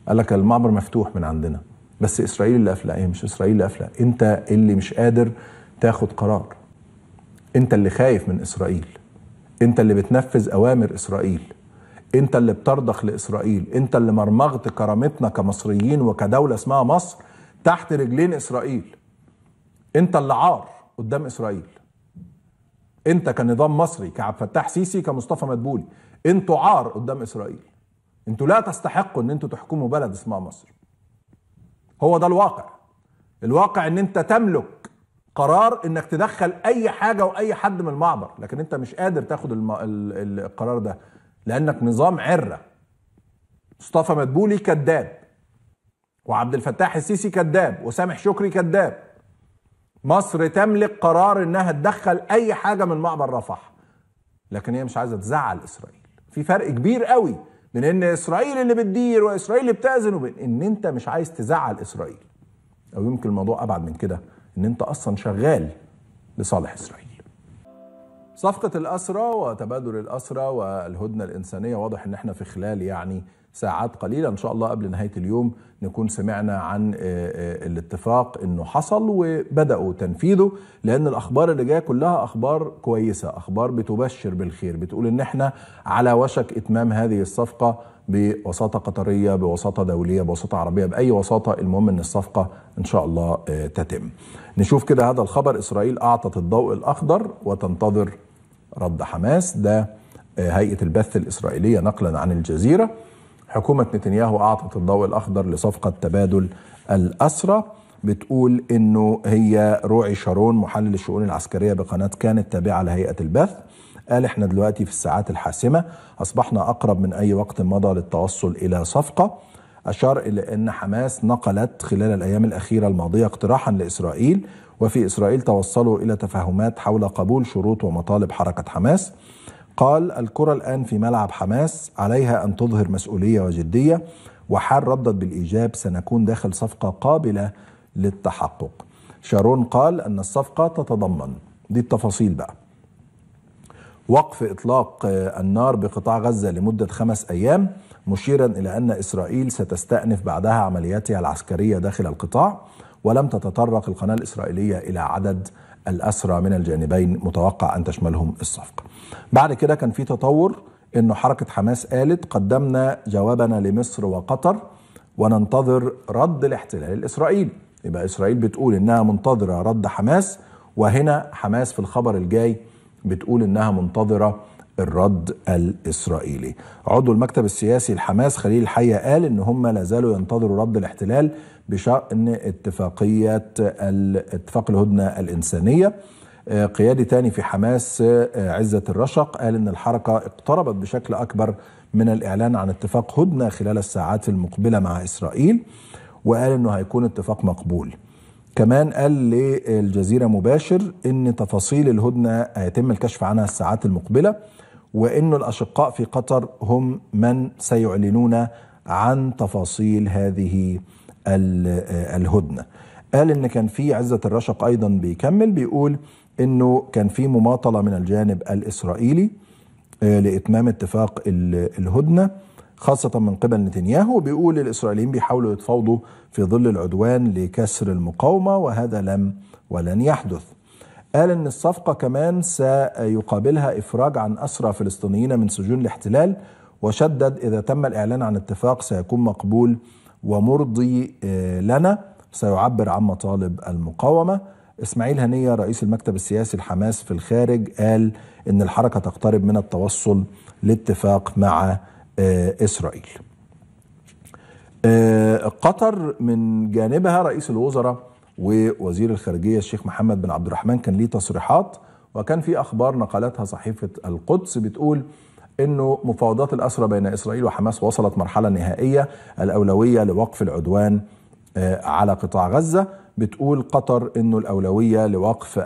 قال لك المعبر مفتوح من عندنا بس اسرائيل اللي قافله ايه مش اسرائيل اللي قافله انت اللي مش قادر تاخد قرار انت اللي خايف من اسرائيل انت اللي بتنفذ اوامر اسرائيل انت اللي بترضخ لاسرائيل انت اللي مرمغت كرامتنا كمصريين وكدوله اسمها مصر تحت رجلين اسرائيل انت اللي عار قدام اسرائيل انت كنظام مصري كعبد الفتاح سيسي كمصطفى مدبولي انتوا عار قدام اسرائيل انتوا لا تستحقوا ان انتوا تحكموا بلد اسمها مصر هو ده الواقع الواقع ان انت تملك قرار انك تدخل اي حاجه واي حد من المعبر لكن انت مش قادر تاخد الم... ال... القرار ده لانك نظام عره مصطفى مدبولي كذاب وعبد الفتاح السيسي كذاب وسامح شكري كذاب مصر تملك قرار انها تدخل اي حاجه من معبر رفح لكن هي مش عايزه تزعل اسرائيل في فرق كبير قوي من ان اسرائيل اللي بتدير واسرائيل اللي بتاذن وبين ان انت مش عايز تزعل اسرائيل او يمكن الموضوع ابعد من كده ان انت اصلا شغال لصالح اسرائيل صفقة الأسرة وتبادل الأسرة والهدنة الإنسانية واضح إن إحنا في خلال يعني ساعات قليلة إن شاء الله قبل نهاية اليوم نكون سمعنا عن آه، آه، الاتفاق إنه حصل وبدأوا تنفيذه لأن الأخبار اللي جاية كلها أخبار كويسة أخبار بتبشر بالخير بتقول إن إحنا على وشك إتمام هذه الصفقة بوساطة قطرية بوساطة دولية بوساطة عربية بأي وساطة المهم أن الصفقة إن شاء الله آه، تتم نشوف كده هذا الخبر إسرائيل أعطت الضوء الأخضر وتنتظر رد حماس ده هيئة البث الإسرائيلية نقلا عن الجزيرة حكومة نتنياهو أعطت الضوء الأخضر لصفقة تبادل الأسرى بتقول انه هي روعي شارون محلل الشؤون العسكريه بقناه كانت تابعه لهيئه البث قال احنا دلوقتي في الساعات الحاسمه اصبحنا اقرب من اي وقت مضى للتوصل الى صفقه اشار الى ان حماس نقلت خلال الايام الاخيره الماضيه اقتراحا لاسرائيل وفي اسرائيل توصلوا الى تفاهمات حول قبول شروط ومطالب حركه حماس قال الكرة الآن في ملعب حماس عليها أن تظهر مسؤولية وجدية وحال ردت بالإيجاب سنكون داخل صفقة قابلة للتحقق شارون قال أن الصفقة تتضمن دي التفاصيل بقى وقف إطلاق النار بقطاع غزة لمدة خمس أيام مشيرا إلى أن إسرائيل ستستأنف بعدها عملياتها العسكرية داخل القطاع ولم تتطرق القناة الإسرائيلية إلى عدد الأسرى من الجانبين متوقع أن تشملهم الصفقة بعد كده كان في تطور أنه حركة حماس قالت قدمنا جوابنا لمصر وقطر وننتظر رد الاحتلال الإسرائيلي يبقى إسرائيل بتقول إنها منتظرة رد حماس وهنا حماس في الخبر الجاي بتقول إنها منتظرة الرد الإسرائيلي عضو المكتب السياسي لحماس خليل حية قال إن هم لا زالوا ينتظروا رد الاحتلال بشأن اتفاقية اتفاق الهدنة الإنسانية آه، قيادي تاني في حماس آه، عزة الرشق قال إن الحركة اقتربت بشكل أكبر من الإعلان عن اتفاق هدنة خلال الساعات المقبلة مع إسرائيل وقال إنه هيكون اتفاق مقبول كمان قال للجزيرة مباشر إن تفاصيل الهدنة هيتم الكشف عنها الساعات المقبلة وأن الأشقاء في قطر هم من سيعلنون عن تفاصيل هذه الهدنة قال ان كان في عزة الرشق ايضا بيكمل بيقول انه كان في مماطلة من الجانب الاسرائيلي آه، لاتمام اتفاق الهدنة خاصة من قبل نتنياهو بيقول الاسرائيليين بيحاولوا يتفاوضوا في ظل العدوان لكسر المقاومة وهذا لم ولن يحدث قال ان الصفقه كمان سيقابلها افراج عن اسرى فلسطينيين من سجون الاحتلال وشدد اذا تم الاعلان عن اتفاق سيكون مقبول ومرضي آه، لنا سيعبر عن مطالب المقاومه اسماعيل هنيه رئيس المكتب السياسي الحماس في الخارج قال ان الحركه تقترب من التوصل لاتفاق مع آه، اسرائيل آه، قطر من جانبها رئيس الوزراء ووزير الخارجية الشيخ محمد بن عبد الرحمن كان ليه تصريحات وكان في أخبار نقلتها صحيفة القدس بتقول انه مفاوضات الاسرى بين اسرائيل وحماس وصلت مرحله نهائيه الاولويه لوقف العدوان آه، على قطاع غزه بتقول قطر انه الاولويه لوقف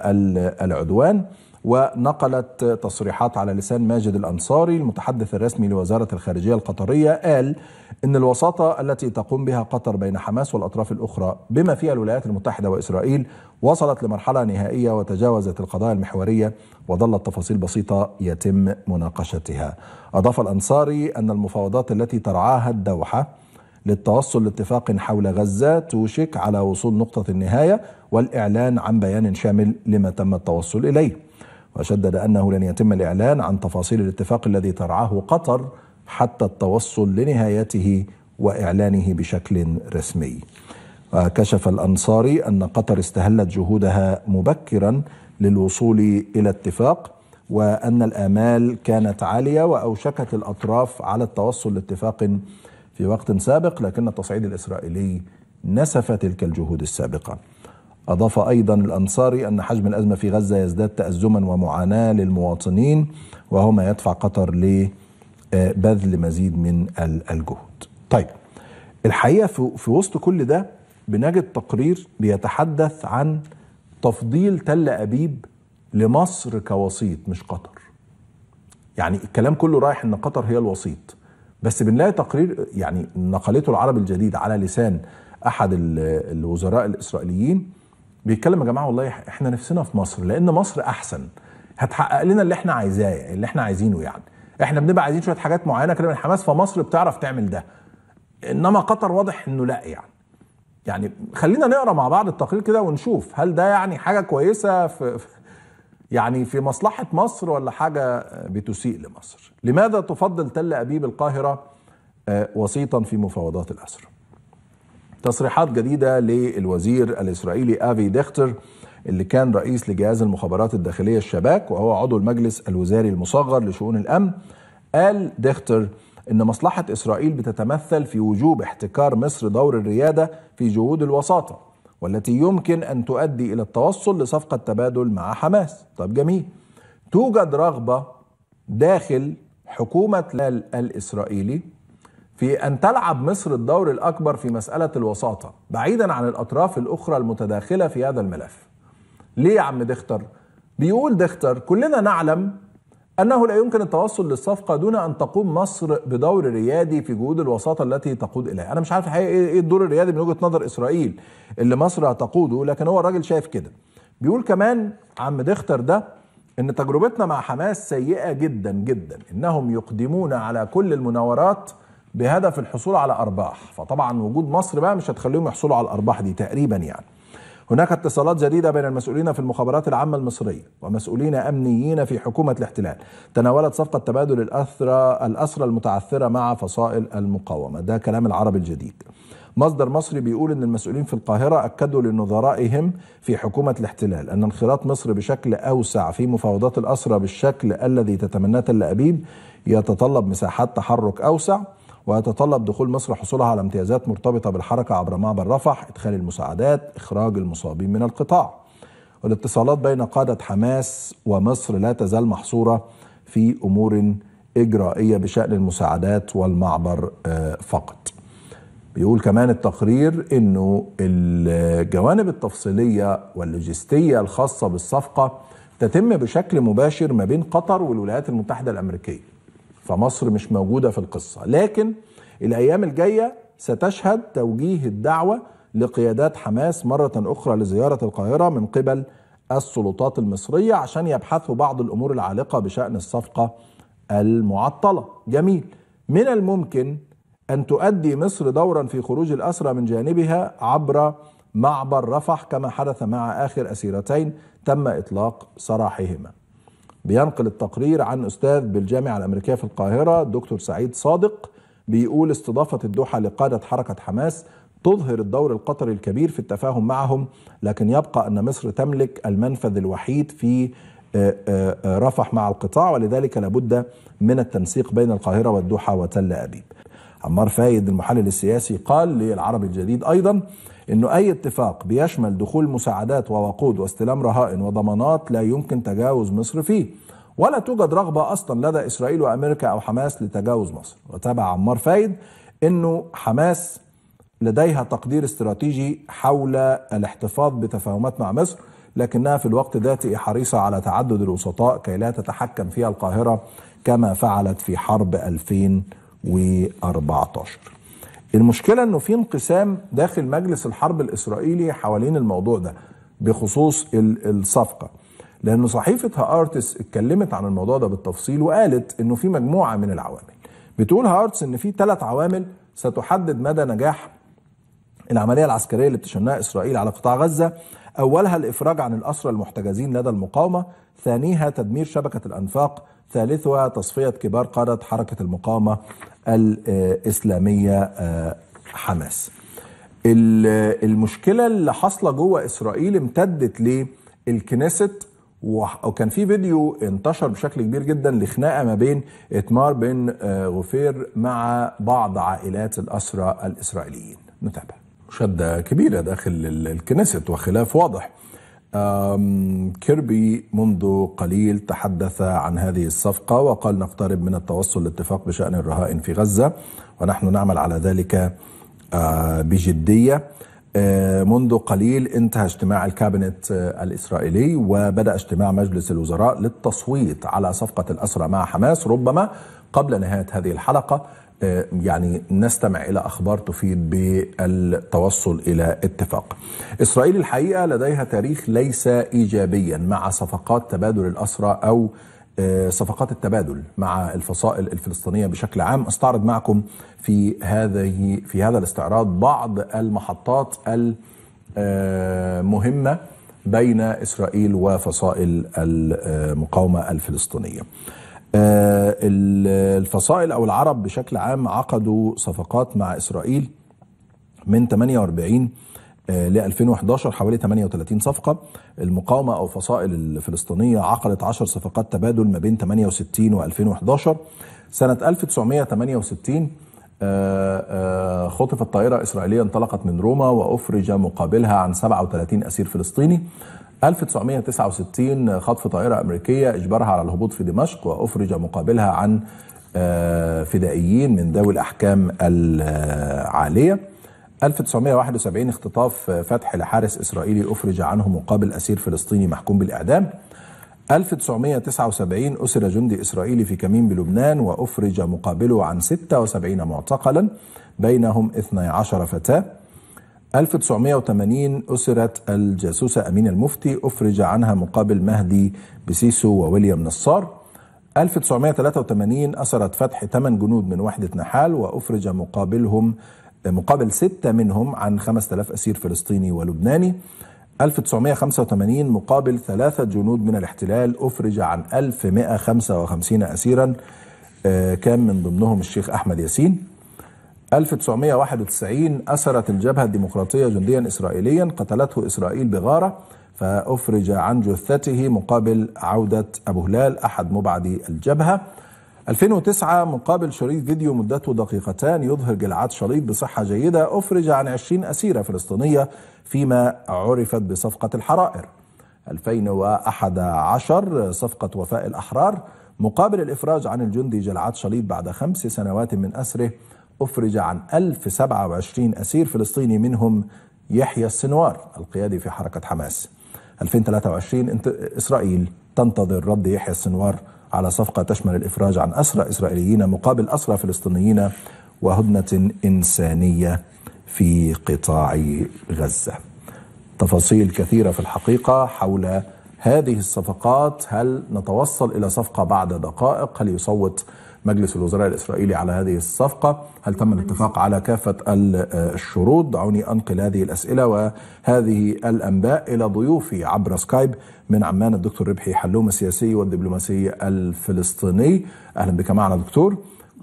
العدوان ونقلت تصريحات على لسان ماجد الأنصاري المتحدث الرسمي لوزارة الخارجية القطرية قال إن الوساطة التي تقوم بها قطر بين حماس والأطراف الأخرى بما فيها الولايات المتحدة وإسرائيل وصلت لمرحلة نهائية وتجاوزت القضايا المحورية وظلت تفاصيل بسيطة يتم مناقشتها أضاف الأنصاري أن المفاوضات التي ترعاها الدوحة للتوصل لاتفاق حول غزة توشك على وصول نقطة النهاية والإعلان عن بيان شامل لما تم التوصل إليه وشدد أنه لن يتم الإعلان عن تفاصيل الاتفاق الذي ترعاه قطر حتى التوصل لنهايته وإعلانه بشكل رسمي وكشف الأنصاري أن قطر استهلت جهودها مبكرا للوصول إلى اتفاق وأن الآمال كانت عالية وأوشكت الأطراف على التوصل لاتفاق في وقت سابق لكن التصعيد الإسرائيلي نسف تلك الجهود السابقه أضاف أيضا الأنصاري أن حجم الأزمة في غزة يزداد تأزما ومعاناة للمواطنين وهو ما يدفع قطر لبذل آه، مزيد من الجهود طيب الحقيقة في وسط كل ده بنجد تقرير بيتحدث عن تفضيل تل أبيب لمصر كوسيط مش قطر يعني الكلام كله رايح ان قطر هي الوسيط بس بنلاقي تقرير يعني نقلته العرب الجديد على لسان احد الوزراء الاسرائيليين بيتكلم يا جماعه والله احنا نفسنا في مصر لان مصر احسن هتحقق لنا اللي احنا عايزاه اللي احنا عايزينه يعني احنا بنبقى عايزين شويه حاجات معينه كده من حماس فمصر بتعرف تعمل ده انما قطر واضح انه لا يعني يعني خلينا نقرا مع بعض التقرير كده ونشوف هل ده يعني حاجه كويسه في يعني في مصلحه مصر ولا حاجه بتسيء لمصر لماذا تفضل تل ابيب القاهره آه، وسيطا في مفاوضات الاسره تصريحات جديدة للوزير الإسرائيلي أفي ديختر اللي كان رئيس لجهاز المخابرات الداخلية الشباك وهو عضو المجلس الوزاري المصغر لشؤون الأمن قال ديختر إن مصلحة إسرائيل بتتمثل في وجوب احتكار مصر دور الريادة في جهود الوساطة والتي يمكن أن تؤدي إلى التوصل لصفقة تبادل مع حماس طب جميل توجد رغبة داخل حكومة الإسرائيلي في أن تلعب مصر الدور الأكبر في مسألة الوساطة بعيدا عن الأطراف الأخرى المتداخلة في هذا الملف ليه يا عم دختر؟ بيقول دختر كلنا نعلم أنه لا يمكن التوصل للصفقة دون أن تقوم مصر بدور ريادي في جهود الوساطة التي تقود إليها أنا مش عارف الحقيقة إيه-, إيه الدور الريادي من وجهة نظر إسرائيل اللي مصر هتقوده لكن هو الراجل شايف كده بيقول كمان عم دختر ده ان تجربتنا مع حماس سيئه جدا جدا انهم يقدمون على كل المناورات بهدف الحصول على ارباح فطبعا وجود مصر بقى مش هتخليهم يحصلوا على الارباح دي تقريبا يعني هناك اتصالات جديدة بين المسؤولين في المخابرات العامة المصرية ومسؤولين أمنيين في حكومة الاحتلال تناولت صفقة تبادل الأسرى الأسرى المتعثرة مع فصائل المقاومة ده كلام العرب الجديد مصدر مصري بيقول ان المسؤولين في القاهره اكدوا لنظرائهم في حكومه الاحتلال ان انخراط مصر بشكل اوسع في مفاوضات الاسرى بالشكل الذي تتمناه تل ابيب يتطلب مساحات تحرك اوسع ويتطلب دخول مصر حصولها على امتيازات مرتبطة بالحركة عبر معبر رفح إدخال المساعدات إخراج المصابين من القطاع والاتصالات بين قادة حماس ومصر لا تزال محصورة في أمور إجرائية بشأن المساعدات والمعبر آه، فقط بيقول كمان التقرير انه الجوانب التفصيليه واللوجستيه الخاصه بالصفقه تتم بشكل مباشر ما بين قطر والولايات المتحده الامريكيه فمصر مش موجودة في القصة لكن الأيام الجاية ستشهد توجيه الدعوة لقيادات حماس مرة أخرى لزيارة القاهرة من قبل السلطات المصرية عشان يبحثوا بعض الأمور العالقة بشأن الصفقة المعطلة جميل من الممكن أن تؤدي مصر دورا في خروج الأسرى من جانبها عبر معبر رفح كما حدث مع آخر أسيرتين تم إطلاق سراحهما بينقل التقرير عن أستاذ بالجامعة الأمريكية في القاهرة دكتور سعيد صادق بيقول استضافة الدوحة لقادة حركة حماس تظهر الدور القطري الكبير في التفاهم معهم لكن يبقى أن مصر تملك المنفذ الوحيد في آه، آه، آه، رفح مع القطاع ولذلك لابد من التنسيق بين القاهرة والدوحة وتل أبيب عمار فايد المحلل السياسي قال للعربي الجديد أيضا انه اي اتفاق بيشمل دخول مساعدات ووقود واستلام رهائن وضمانات لا يمكن تجاوز مصر فيه ولا توجد رغبة أصلا لدى إسرائيل وأمريكا أو حماس لتجاوز مصر وتابع عمار فايد أنه حماس لديها تقدير استراتيجي حول الاحتفاظ بتفاهمات مع مصر لكنها في الوقت ذاته حريصة على تعدد الوسطاء كي لا تتحكم فيها القاهرة كما فعلت في حرب 2014 المشكلة انه في انقسام داخل مجلس الحرب الاسرائيلي حوالين الموضوع ده بخصوص الصفقة لأن صحيفة هارتس اتكلمت عن الموضوع ده بالتفصيل وقالت إنه في مجموعة من العوامل بتقول هارتس إن في ثلاث عوامل ستحدد مدى نجاح العملية العسكرية اللي بتشنها إسرائيل على قطاع غزة أولها الإفراج عن الأسرى المحتجزين لدى المقاومة ثانيها تدمير شبكة الأنفاق ثالثها تصفية كبار قادة حركة المقاومة الإسلامية آه، حماس المشكلة اللي حاصلة جوه إسرائيل امتدت للكنيست وكان في فيديو انتشر بشكل كبير جدا لخناقه ما بين اتمار بن آه، غفير مع بعض عائلات الاسرى الاسرائيليين نتابع مشاده كبيره داخل الكنيست وخلاف واضح كيربي منذ قليل تحدث عن هذه الصفقة وقال نقترب من التوصل لاتفاق بشأن الرهائن في غزة ونحن نعمل على ذلك أه، بجدية أه، منذ قليل انتهى اجتماع الكابينت أه، الإسرائيلي وبدأ اجتماع مجلس الوزراء للتصويت على صفقة الأسرى مع حماس ربما قبل نهاية هذه الحلقة آه، يعني نستمع إلى أخبار تفيد بالتوصل إلى اتفاق إسرائيل الحقيقة لديها تاريخ ليس إيجابيا مع صفقات تبادل الأسرى أو آه، صفقات التبادل مع الفصائل الفلسطينيه بشكل عام استعرض معكم في هذه في هذا الاستعراض بعض المحطات المهمه بين اسرائيل وفصائل المقاومه الفلسطينيه. آه، الفصائل أو العرب بشكل عام عقدوا صفقات مع إسرائيل من 48 آه، ل 2011 حوالي 38 صفقة المقاومة أو فصائل الفلسطينية عقدت 10 صفقات تبادل ما بين 68 و 2011 سنة 1968 آه، خطفت طائرة إسرائيلية انطلقت من روما وأفرج مقابلها عن 37 أسير فلسطيني 1969 خطف طائرة أمريكية إجبرها على الهبوط في دمشق وأفرج مقابلها عن آه، فدائيين من ذوي الأحكام العالية 1971 اختطاف فتح لحارس إسرائيلي أفرج عنه مقابل أسير فلسطيني محكوم بالإعدام 1979 أسر جندي إسرائيلي في كمين بلبنان وأفرج مقابله عن 76 معتقلا بينهم 12 فتاة 1980 أسرت الجاسوسة أمين المفتي أفرج عنها مقابل مهدي بسيسو وويليام نصار 1983 أسرت فتح 8 جنود من وحدة نحال وأفرج مقابلهم مقابل ستة منهم عن 5000 أسير فلسطيني ولبناني 1985 مقابل ثلاثة جنود من الاحتلال أفرج عن 1155 أسيرا آه، كان من ضمنهم الشيخ أحمد ياسين 1991 أسرت الجبهة الديمقراطية جنديا إسرائيليا قتلته إسرائيل بغارة فأفرج عن جثته مقابل عودة أبو هلال أحد مبعدي الجبهة 2009 مقابل شريط فيديو مدته دقيقتان يظهر جلعات شريط بصحة جيدة أفرج عن 20 أسيرة فلسطينية فيما عرفت بصفقة الحرائر 2011 صفقة وفاء الأحرار مقابل الإفراج عن الجندي جلعات شريط بعد خمس سنوات من أسره أفرج عن 1027 أسير فلسطيني منهم يحيى السنوار القيادي في حركة حماس 2023 إسرائيل تنتظر رد يحيى السنوار على صفقة تشمل الإفراج عن أسرى إسرائيليين مقابل أسرى فلسطينيين وهدنة إنسانية في قطاع غزة تفاصيل كثيرة في الحقيقة حول هذه الصفقات هل نتوصل إلى صفقة بعد دقائق هل يصوت مجلس الوزراء الإسرائيلي على هذه الصفقة هل تم الاتفاق على كافة الشروط دعوني أنقل هذه الأسئلة وهذه الأنباء إلى ضيوفي عبر سكايب من عمان الدكتور ربحي حلوم السياسي والدبلوماسي الفلسطيني أهلا بك معنا دكتور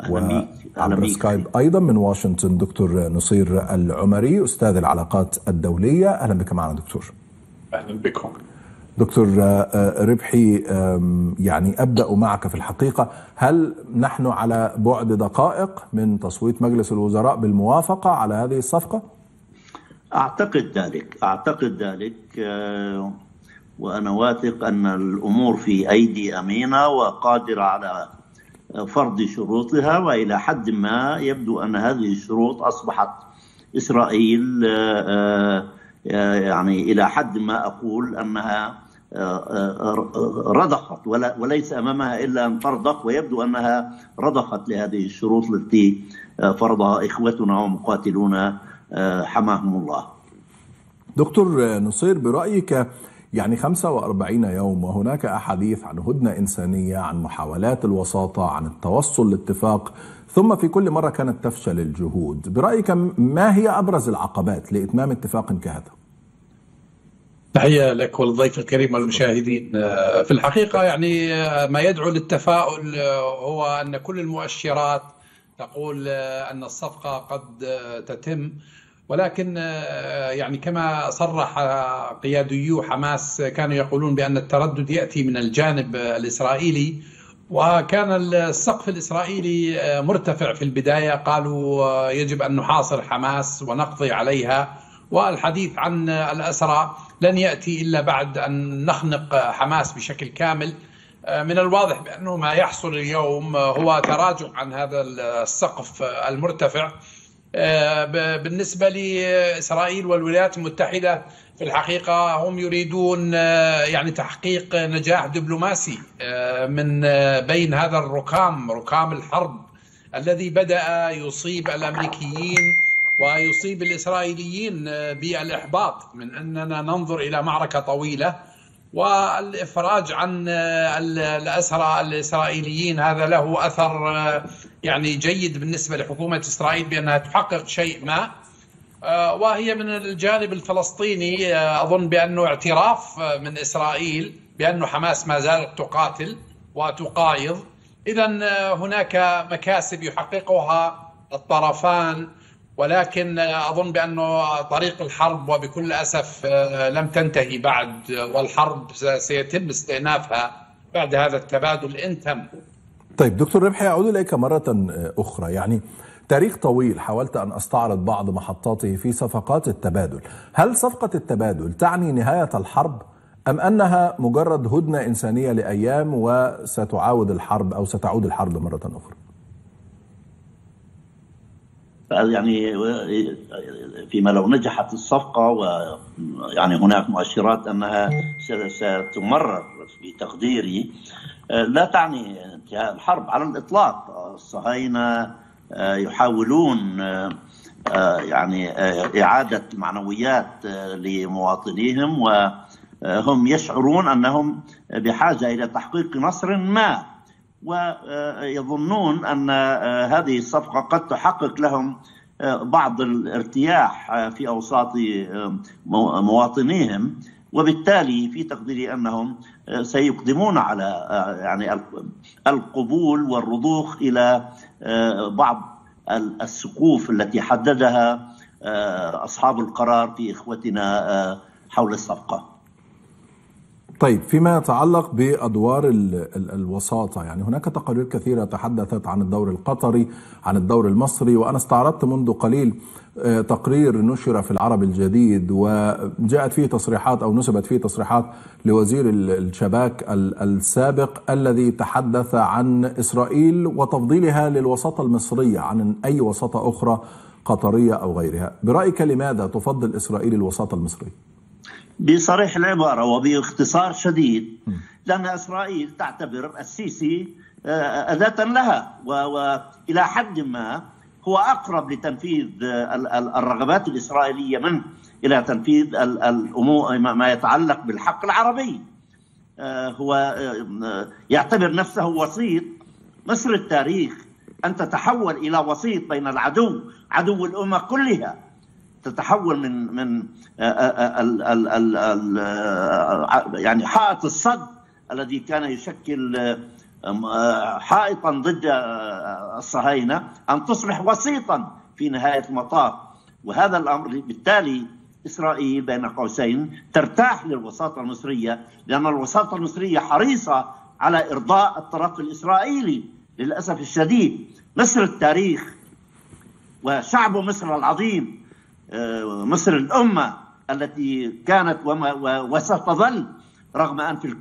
وعبر سكايب أيضا من واشنطن دكتور نصير العمري أستاذ العلاقات الدولية أهلا بك معنا دكتور أهلا بكم دكتور آه، آه، ربحي يعني ابدا معك في الحقيقه هل نحن على بعد دقائق من تصويت مجلس الوزراء بالموافقه على هذه الصفقه؟ اعتقد ذلك اعتقد ذلك آه، وانا واثق ان الامور في ايدي امينه وقادره على فرض شروطها والى حد ما يبدو ان هذه الشروط اصبحت اسرائيل آآ آه، يعني إلى حد ما أقول أنها آه، آه، رضخت وليس امامها الا ان ترضخ ويبدو انها رضخت لهذه الشروط التي فرضها اخوتنا ومقاتلونا حماهم الله. دكتور نصير برايك يعني 45 يوم وهناك احاديث عن هدنه انسانيه عن محاولات الوساطه عن التوصل لاتفاق ثم في كل مرة كانت تفشل الجهود برأيك ما هي أبرز العقبات لإتمام اتفاق كهذا؟ تحية لك والضيف الكريم والمشاهدين آه، في الحقيقة يعني آه، ما يدعو للتفاؤل آه، هو أن كل المؤشرات تقول أن الصفقة قد تتم ولكن يعني كما صرح قياديو حماس كانوا يقولون بأن التردد يأتي من الجانب الإسرائيلي وكان السقف الإسرائيلي آه، مرتفع في البداية قالوا آه، يجب أن نحاصر حماس ونقضي عليها والحديث عن الأسرى لن يأتي إلا بعد أن نخنق حماس بشكل كامل آه، من الواضح بأنه ما يحصل اليوم هو تراجع عن هذا السقف المرتفع بالنسبة لإسرائيل والولايات المتحدة في الحقيقة هم يريدون آه، يعني تحقيق نجاح دبلوماسي آه، من آه، بين هذا الركام ركام الحرب الذي بدأ يصيب الأمريكيين ويصيب الإسرائيليين بالإحباط من أننا ننظر إلى معركة طويلة والإفراج عن الأسرى الإسرائيليين هذا له أثر يعني جيد بالنسبة لحكومة إسرائيل بأنها تحقق شيء ما آه، وهي من الجانب الفلسطيني آه، اظن بانه اعتراف آه، من اسرائيل بانه حماس ما زالت تقاتل وتقايض اذا هناك مكاسب يحققها الطرفان ولكن اظن بانه طريق الحرب وبكل اسف لم تنتهي بعد والحرب سيتم استئنافها بعد هذا التبادل ان تم. طيب دكتور ربحي اعود اليك مره اخرى يعني تاريخ طويل حاولت أن أستعرض بعض محطاته في صفقات التبادل هل صفقة التبادل تعني نهاية الحرب؟ أم أنها مجرد هدنة إنسانية لأيام وستعاود الحرب أو ستعود الحرب مرة أخرى؟ يعني فيما لو نجحت الصفقة ويعني هناك مؤشرات أنها ستمرر في تقديري آه، لا تعني انتهاء الحرب على الإطلاق الصهاينة آه، يحاولون آه، آه، يعني إعادة معنويات لمواطنيهم وهم يشعرون أنهم بحاجة إلى تحقيق نصر ما ويظنون أن هذه الصفقة قد تحقق لهم بعض الارتياح في أوساط مواطنيهم وبالتالي في تقديري أنهم سيقدمون على يعني القبول والرضوخ إلى آه، بعض السقوف التي حددها آه، اصحاب القرار في اخوتنا آه، حول الصفقه طيب فيما يتعلق بادوار الوساطه يعني هناك تقارير كثيره تحدثت عن الدور القطري عن الدور المصري وانا استعرضت منذ قليل آه، تقرير نشر في العرب الجديد وجاءت فيه تصريحات او نسبت فيه تصريحات لوزير الشباك السابق الذي تحدث عن اسرائيل وتفضيلها للوساطه المصريه عن اي وساطه اخرى قطريه او غيرها برايك لماذا تفضل اسرائيل الوساطه المصريه بصريح العبارة وباختصار شديد لأن إسرائيل تعتبر السيسي أداة لها وإلى حد ما هو أقرب لتنفيذ آه، الرغبات الإسرائيلية منه إلى تنفيذ الأمور ما يتعلق بالحق العربي آه، هو آه، يعتبر نفسه وسيط مصر التاريخ أن تتحول إلى وسيط بين العدو عدو الأمة كلها تتحول من من آه، آه، آه، ال ال ال يعني حائط الصد الذي كان يشكل حائطا ضد الصهاينه ان تصبح وسيطا في نهايه المطاف وهذا الامر بالتالي اسرائيل بين قوسين ترتاح للوساطه المصريه لان الوساطه المصريه حريصه على ارضاء الطرف الاسرائيلي للاسف الشديد مصر التاريخ وشعب مصر العظيم آه، مصر الأمة التي كانت وما وستظل رغم أن في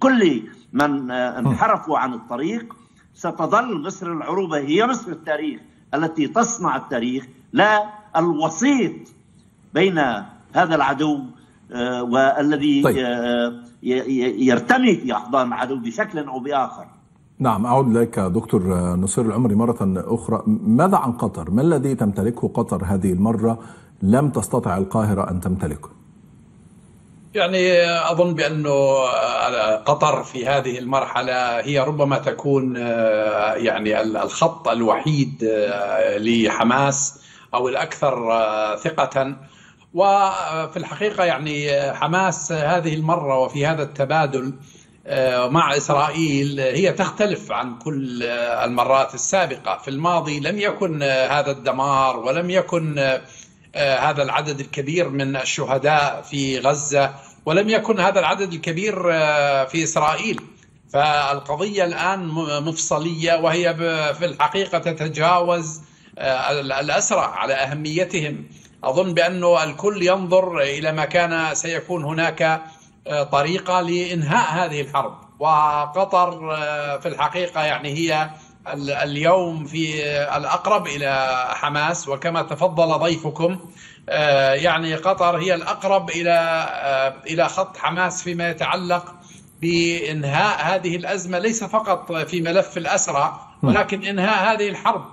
كل من آه، انحرفوا عن الطريق ستظل مصر العروبة هي مصر التاريخ التي تصنع التاريخ لا الوسيط بين هذا العدو آه، والذي طيب. يرتمي في أحضان العدو بشكل أو بآخر نعم أعود لك دكتور نصير العمري مرة أخرى ماذا عن قطر؟ ما الذي تمتلكه قطر هذه المرة لم تستطع القاهرة أن تمتلكه؟ يعني أظن بأنه قطر في هذه المرحلة هي ربما تكون يعني الخط الوحيد لحماس أو الأكثر ثقة وفي الحقيقة يعني حماس هذه المرة وفي هذا التبادل آه، مع إسرائيل هي تختلف عن كل آه، المرات السابقة في الماضي لم يكن آه، هذا الدمار ولم يكن هذا العدد الكبير من الشهداء في غزة ولم يكن هذا العدد الكبير في إسرائيل فالقضية الآن مفصلية وهي في الحقيقة تتجاوز الأسرى على أهميتهم أظن بأنه الكل ينظر إلى ما كان سيكون هناك طريقه لانهاء هذه الحرب وقطر آه، في الحقيقه يعني هي اليوم في الاقرب الى حماس وكما تفضل ضيفكم آه، يعني قطر هي الاقرب الى آه، الى خط حماس فيما يتعلق بانهاء هذه الازمه ليس فقط في ملف الاسرى ولكن انهاء هذه الحرب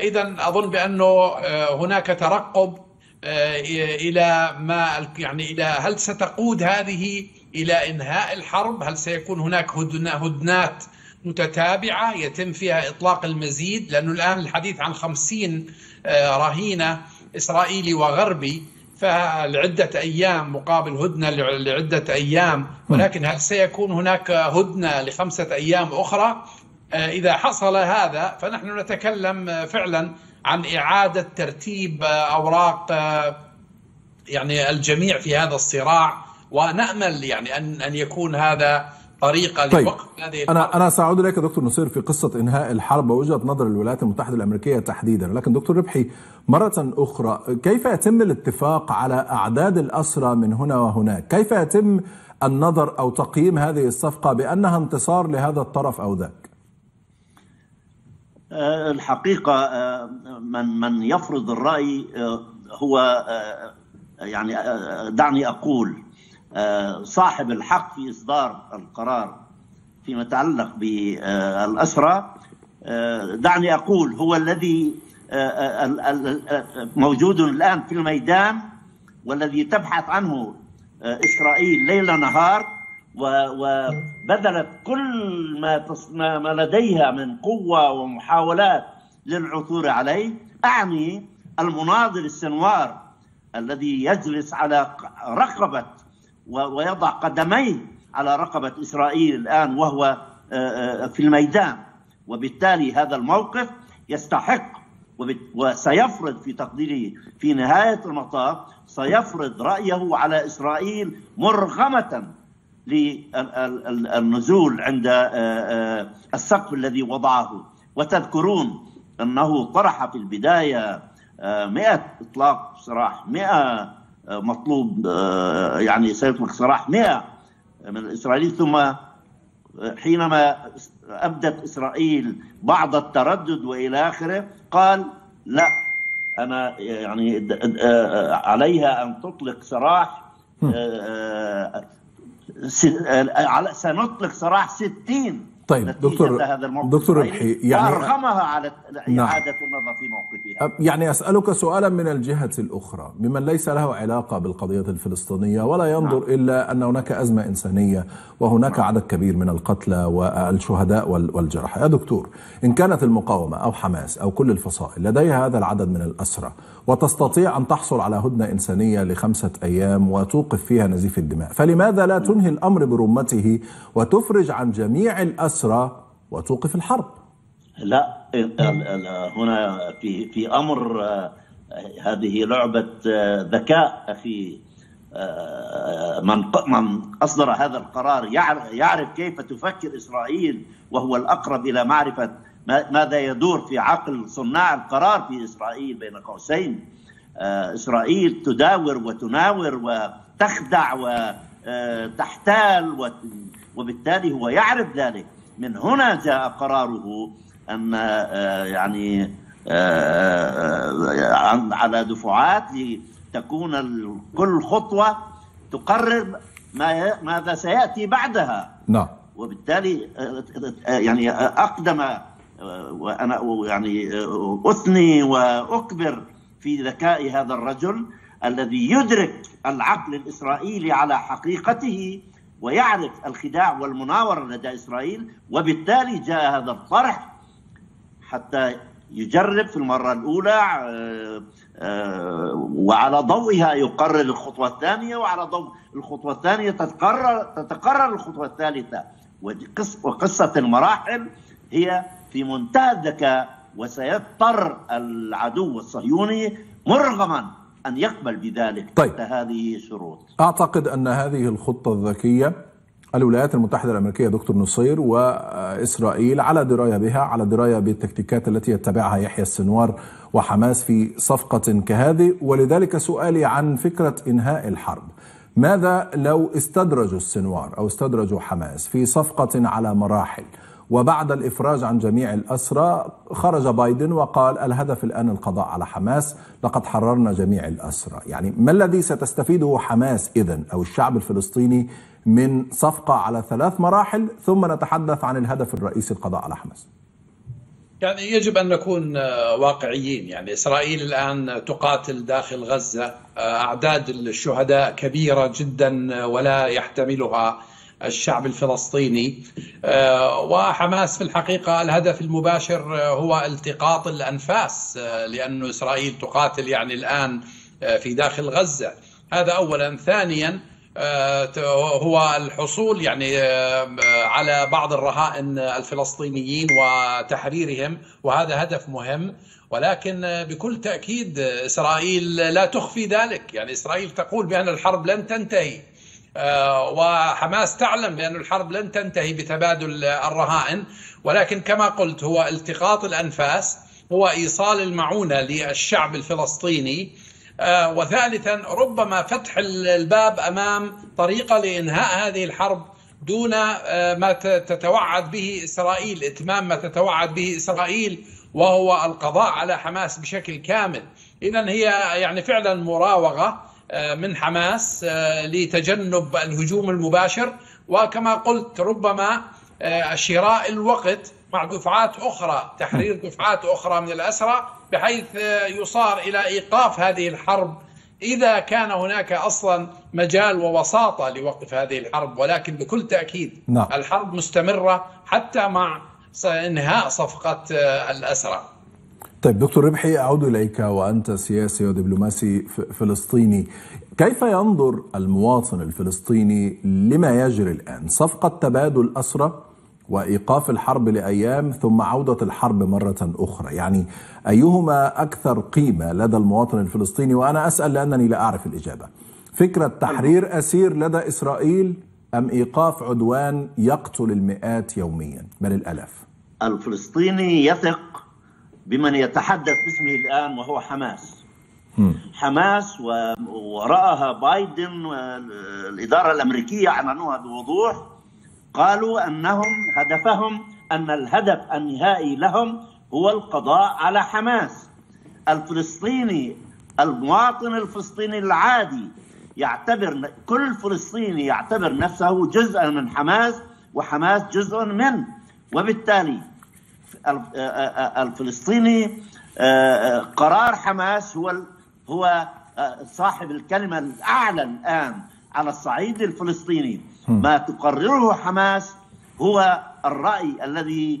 اذا اظن بانه هناك ترقب آه، الى ما يعني الى هل ستقود هذه الى انهاء الحرب؟ هل سيكون هناك هدنات متتابعه يتم فيها اطلاق المزيد؟ لانه الان الحديث عن 50 آه، رهينه اسرائيلي وغربي فلعدة أيام مقابل هدنة لعدة أيام ولكن هل سيكون هناك هدنة لخمسة أيام أخرى آه، إذا حصل هذا فنحن نتكلم فعلا عن إعادة ترتيب آه، أوراق آه، يعني الجميع في هذا الصراع ونأمل يعني أن أن يكون هذا طريقه طيب. لوقف هذه انا انا ساعود اليك دكتور نصير في قصه انهاء الحرب ووجهه نظر الولايات المتحده الامريكيه تحديدا لكن دكتور ربحي مره اخرى كيف يتم الاتفاق على اعداد الاسرى من هنا وهناك كيف يتم النظر او تقييم هذه الصفقه بانها انتصار لهذا الطرف او ذاك آه، الحقيقة آه، من من يفرض الرأي آه، هو يعني دعني أقول صاحب الحق في إصدار القرار فيما يتعلق بالأسرة دعني أقول هو الذي موجود الآن في الميدان والذي تبحث عنه إسرائيل ليل نهار وبذلت كل ما, ما لديها من قوة ومحاولات للعثور عليه أعني المناضل السنوار الذي يجلس على رقبة ويضع قدميه على رقبة إسرائيل الآن وهو في الميدان وبالتالي هذا الموقف يستحق وسيفرض في تقديري في نهاية المطاف سيفرض رأيه على إسرائيل مرغمة للنزول عند آه، آه، السقف الذي وضعه وتذكرون أنه طرح في البداية آه، مئة إطلاق سراح مئة مطلوب يعني سيطلق سراح مئة من الإسرائيليين ثم حينما أبدت إسرائيل بعض التردد وإلى آخره قال لا أنا يعني عليها أن تطلق سراح آه، سنطلق سراح 60 طيب دكتور هذا الموقف دكتور ربحي طيب، يعني ارغمها على نعم. اعاده النظر في موقفها يعني اسالك سؤالا من الجهه الاخرى ممن ليس له علاقه بالقضيه الفلسطينيه ولا نعم. ينظر نعم. الا ان هناك ازمه انسانيه وهناك نعم. عدد كبير من القتلى والشهداء والجرحى يا دكتور ان كانت المقاومه او حماس او كل الفصائل لديها هذا العدد من الاسرى وتستطيع ان تحصل على هدنه انسانيه لخمسه ايام وتوقف فيها نزيف الدماء فلماذا لا تنهي الامر برمته وتفرج عن جميع الاسرى الأسرة وتوقف الحرب لا هنا في في أمر آه، هذه لعبة آه، ذكاء أخي آه، من من أصدر هذا القرار يعرف كيف تفكر إسرائيل وهو الأقرب إلى معرفة ماذا يدور في عقل صناع القرار في إسرائيل بين قوسين إسرائيل تداور وتناور وتخدع وتحتال وبالتالي هو يعرف ذلك من هنا جاء قراره ان آه، يعني آه، آه، على دفعات لتكون كل خطوه تقرر ما ماذا سياتي بعدها نعم وبالتالي يعني اقدم وانا يعني اثني واكبر في ذكاء هذا الرجل الذي يدرك العقل الاسرائيلي على حقيقته ويعرف الخداع والمناورة لدى إسرائيل وبالتالي جاء هذا الطرح حتى يجرب في المرة الأولى آه، آه، وعلى ضوئها يقرر الخطوة الثانية وعلى ضوء الخطوة الثانية تتقرر تتقرر الخطوة الثالثة وقصة المراحل هي في منتهى الذكاء وسيضطر العدو الصهيوني مرغما أن يقبل بذلك طيب. تحت هذه شروط أعتقد أن هذه الخطة الذكية الولايات المتحدة الأمريكية دكتور نصير وإسرائيل على دراية بها على دراية بالتكتيكات التي يتبعها يحيى السنوار وحماس في صفقة كهذه ولذلك سؤالي عن فكرة إنهاء الحرب ماذا لو استدرجوا السنوار أو استدرجوا حماس في صفقة على مراحل وبعد الإفراج عن جميع الأسرى خرج بايدن وقال الهدف الآن القضاء على حماس لقد حررنا جميع الأسرى يعني ما الذي ستستفيده حماس إذا أو الشعب الفلسطيني من صفقة على ثلاث مراحل ثم نتحدث عن الهدف الرئيسي القضاء على حماس يعني يجب ان نكون آه، واقعيين يعني اسرائيل الان تقاتل داخل غزه آه، اعداد الشهداء كبيره جدا آه، ولا يحتملها الشعب الفلسطيني آه، وحماس في الحقيقة الهدف المباشر آه، هو التقاط الأنفاس آه، لأن إسرائيل تقاتل يعني الآن في داخل غزة هذا أولا ثانيا هو الحصول يعني على بعض الرهائن الفلسطينيين وتحريرهم وهذا هدف مهم ولكن بكل تاكيد اسرائيل لا تخفي ذلك يعني اسرائيل تقول بان الحرب لن تنتهي آه، وحماس تعلم بأن الحرب لن تنتهي بتبادل الرهائن ولكن كما قلت هو التقاط الأنفاس هو إيصال المعونة للشعب الفلسطيني آه، وثالثا ربما فتح الباب أمام طريقة لإنهاء هذه الحرب دون آه، ما تتوعد به إسرائيل إتمام ما تتوعد به إسرائيل وهو القضاء على حماس بشكل كامل إذا هي يعني فعلا مراوغة آه، من حماس آه، لتجنب الهجوم المباشر وكما قلت ربما آه، شراء الوقت مع دفعات اخرى تحرير دفعات اخرى من الاسرى بحيث يصار الى ايقاف هذه الحرب اذا كان هناك اصلا مجال ووساطه لوقف هذه الحرب ولكن بكل تاكيد نعم. الحرب مستمره حتى مع انهاء صفقه الاسرى طيب دكتور ربحي أعود إليك وأنت سياسي ودبلوماسي فلسطيني كيف ينظر المواطن الفلسطيني لما يجري الآن صفقة تبادل اسرى وإيقاف الحرب لأيام ثم عودة الحرب مرة أخرى يعني أيهما أكثر قيمة لدى المواطن الفلسطيني وأنا أسأل لأنني لا أعرف الإجابة فكرة تحرير أسير لدى إسرائيل أم إيقاف عدوان يقتل المئات يوميا بل الألاف الفلسطيني يثق بمن يتحدث باسمه الآن وهو حماس حماس ورآها بايدن والإدارة الأمريكية اعلنوها بوضوح قالوا أنهم هدفهم أن الهدف النهائي لهم هو القضاء على حماس الفلسطيني المواطن الفلسطيني العادي يعتبر كل فلسطيني يعتبر نفسه جزءا من حماس وحماس جزء منه وبالتالي الفلسطيني قرار حماس هو هو صاحب الكلمه الاعلى الان على الصعيد الفلسطيني ما تقرره حماس هو الراي الذي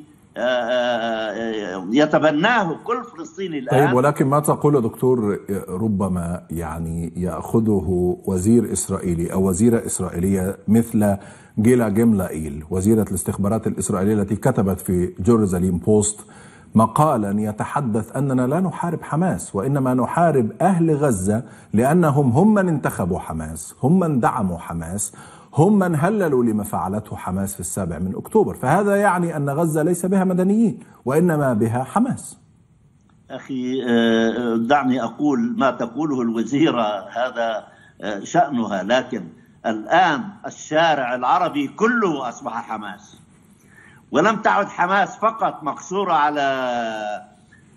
يتبناه كل فلسطيني الان طيب ولكن ما تقول يا دكتور ربما يعني ياخذه وزير اسرائيلي او وزيره اسرائيليه مثل جيلا جملائيل وزيرة الاستخبارات الإسرائيلية التي كتبت في جيروزاليم بوست مقالا يتحدث أننا لا نحارب حماس وإنما نحارب أهل غزة لأنهم هم من انتخبوا حماس هم من دعموا حماس هم من هللوا لما فعلته حماس في السابع من أكتوبر فهذا يعني أن غزة ليس بها مدنيين وإنما بها حماس أخي آه، آه، دعني أقول ما تقوله الوزيرة هذا آه، شأنها لكن الآن الشارع العربي كله أصبح حماس ولم تعد حماس فقط مقصورة على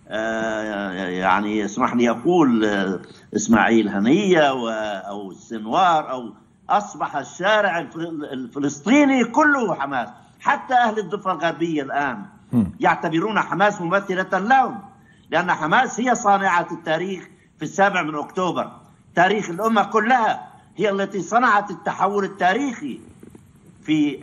آه، يعني اسمح لي أقول آه، إسماعيل هنية أو السنوار أو أصبح الشارع الفلسطيني كله حماس حتى أهل الضفة الغربية الآن يعتبرون حماس ممثلة لهم لأن حماس هي صانعة التاريخ في السابع من أكتوبر تاريخ الأمة كلها هي التي صنعت التحول التاريخي في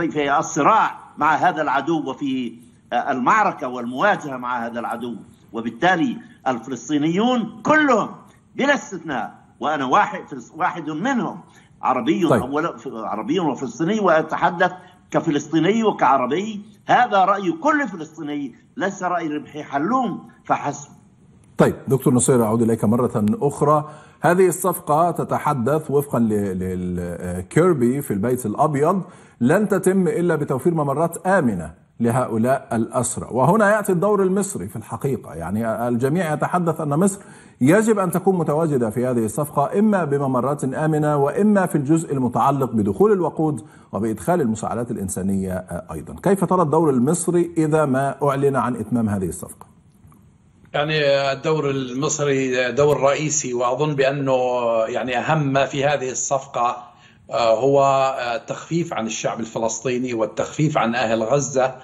في الصراع مع هذا العدو وفي آه، المعركه والمواجهه مع هذا العدو وبالتالي الفلسطينيون كلهم بلا استثناء وانا واحد واحد منهم عربي طيب. عربي وفلسطيني واتحدث كفلسطيني وكعربي هذا راي كل فلسطيني ليس راي ربحي حلوم فحسب. طيب دكتور نصير اعود اليك مره اخرى هذه الصفقة تتحدث وفقا لكيربي في البيت الأبيض لن تتم إلا بتوفير ممرات آمنة لهؤلاء الأسرى وهنا يأتي الدور المصري في الحقيقة يعني الجميع يتحدث أن مصر يجب أن تكون متواجدة في هذه الصفقة إما بممرات آمنة وإما في الجزء المتعلق بدخول الوقود وبإدخال المساعدات الإنسانية أيضا كيف ترى الدور المصري إذا ما أعلن عن إتمام هذه الصفقة؟ يعني الدور المصري دور رئيسي واظن بانه يعني اهم ما في هذه الصفقه آه، هو آه، التخفيف عن الشعب الفلسطيني والتخفيف عن اهل غزه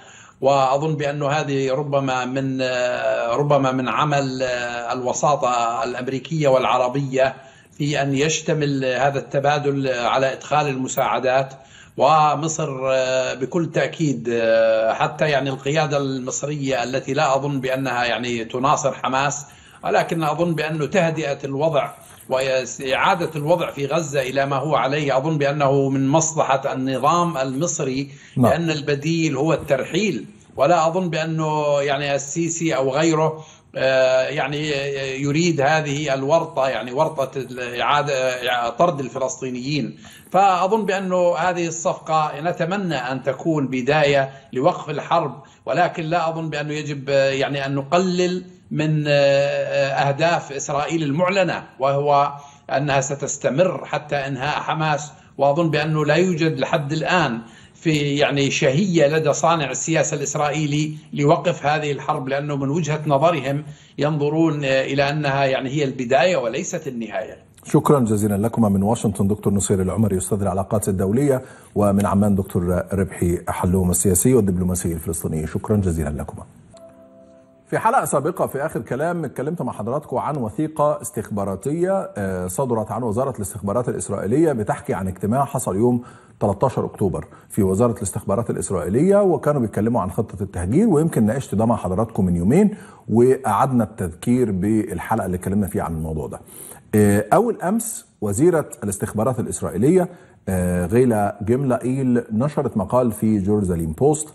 واظن بانه هذه ربما من آه، ربما من عمل الوساطه الامريكيه والعربيه في ان يشتمل هذا التبادل على ادخال المساعدات ومصر آه، بكل تأكيد آه، حتى يعني القيادة المصرية التي لا أظن بأنها يعني تناصر حماس ولكن أظن بأنه تهدئة الوضع وإعادة الوضع في غزة إلى ما هو عليه أظن بأنه من مصلحة النظام المصري نعم. لأن البديل هو الترحيل ولا أظن بأنه يعني السيسي أو غيره آه، يعني آه، يريد هذه الورطة يعني ورطة إعادة طرد الفلسطينيين فأظن بأنه هذه الصفقة نتمنى أن تكون بداية لوقف الحرب ولكن لا أظن بأنه يجب آه، يعني أن نقلل من أهداف إسرائيل المعلنة وهو أنها ستستمر حتى إنهاء حماس وأظن بأنه لا يوجد لحد الآن في يعني شهية لدى صانع السياسة الإسرائيلي لوقف هذه الحرب لأنه من وجهة نظرهم ينظرون إلى أنها يعني هي البداية وليست النهاية شكرا جزيلا لكما من واشنطن دكتور نصير العمري استاذ العلاقات الدوليه ومن عمان دكتور ربحي حلوم السياسي والدبلوماسي الفلسطيني شكرا جزيلا لكما في حلقة سابقة في آخر كلام اتكلمت مع حضراتكم عن وثيقة استخباراتية آه، صدرت عن وزارة الاستخبارات الإسرائيلية بتحكي عن اجتماع حصل يوم 13 اكتوبر في وزاره الاستخبارات الاسرائيليه وكانوا بيتكلموا عن خطه التهجير ويمكن ناقشت ده مع حضراتكم من يومين وقعدنا التذكير بالحلقه اللي اتكلمنا فيها عن الموضوع ده. آه، اول امس وزيره الاستخبارات الاسرائيليه آه، غيلا جملائيل نشرت مقال في جيروزاليم بوست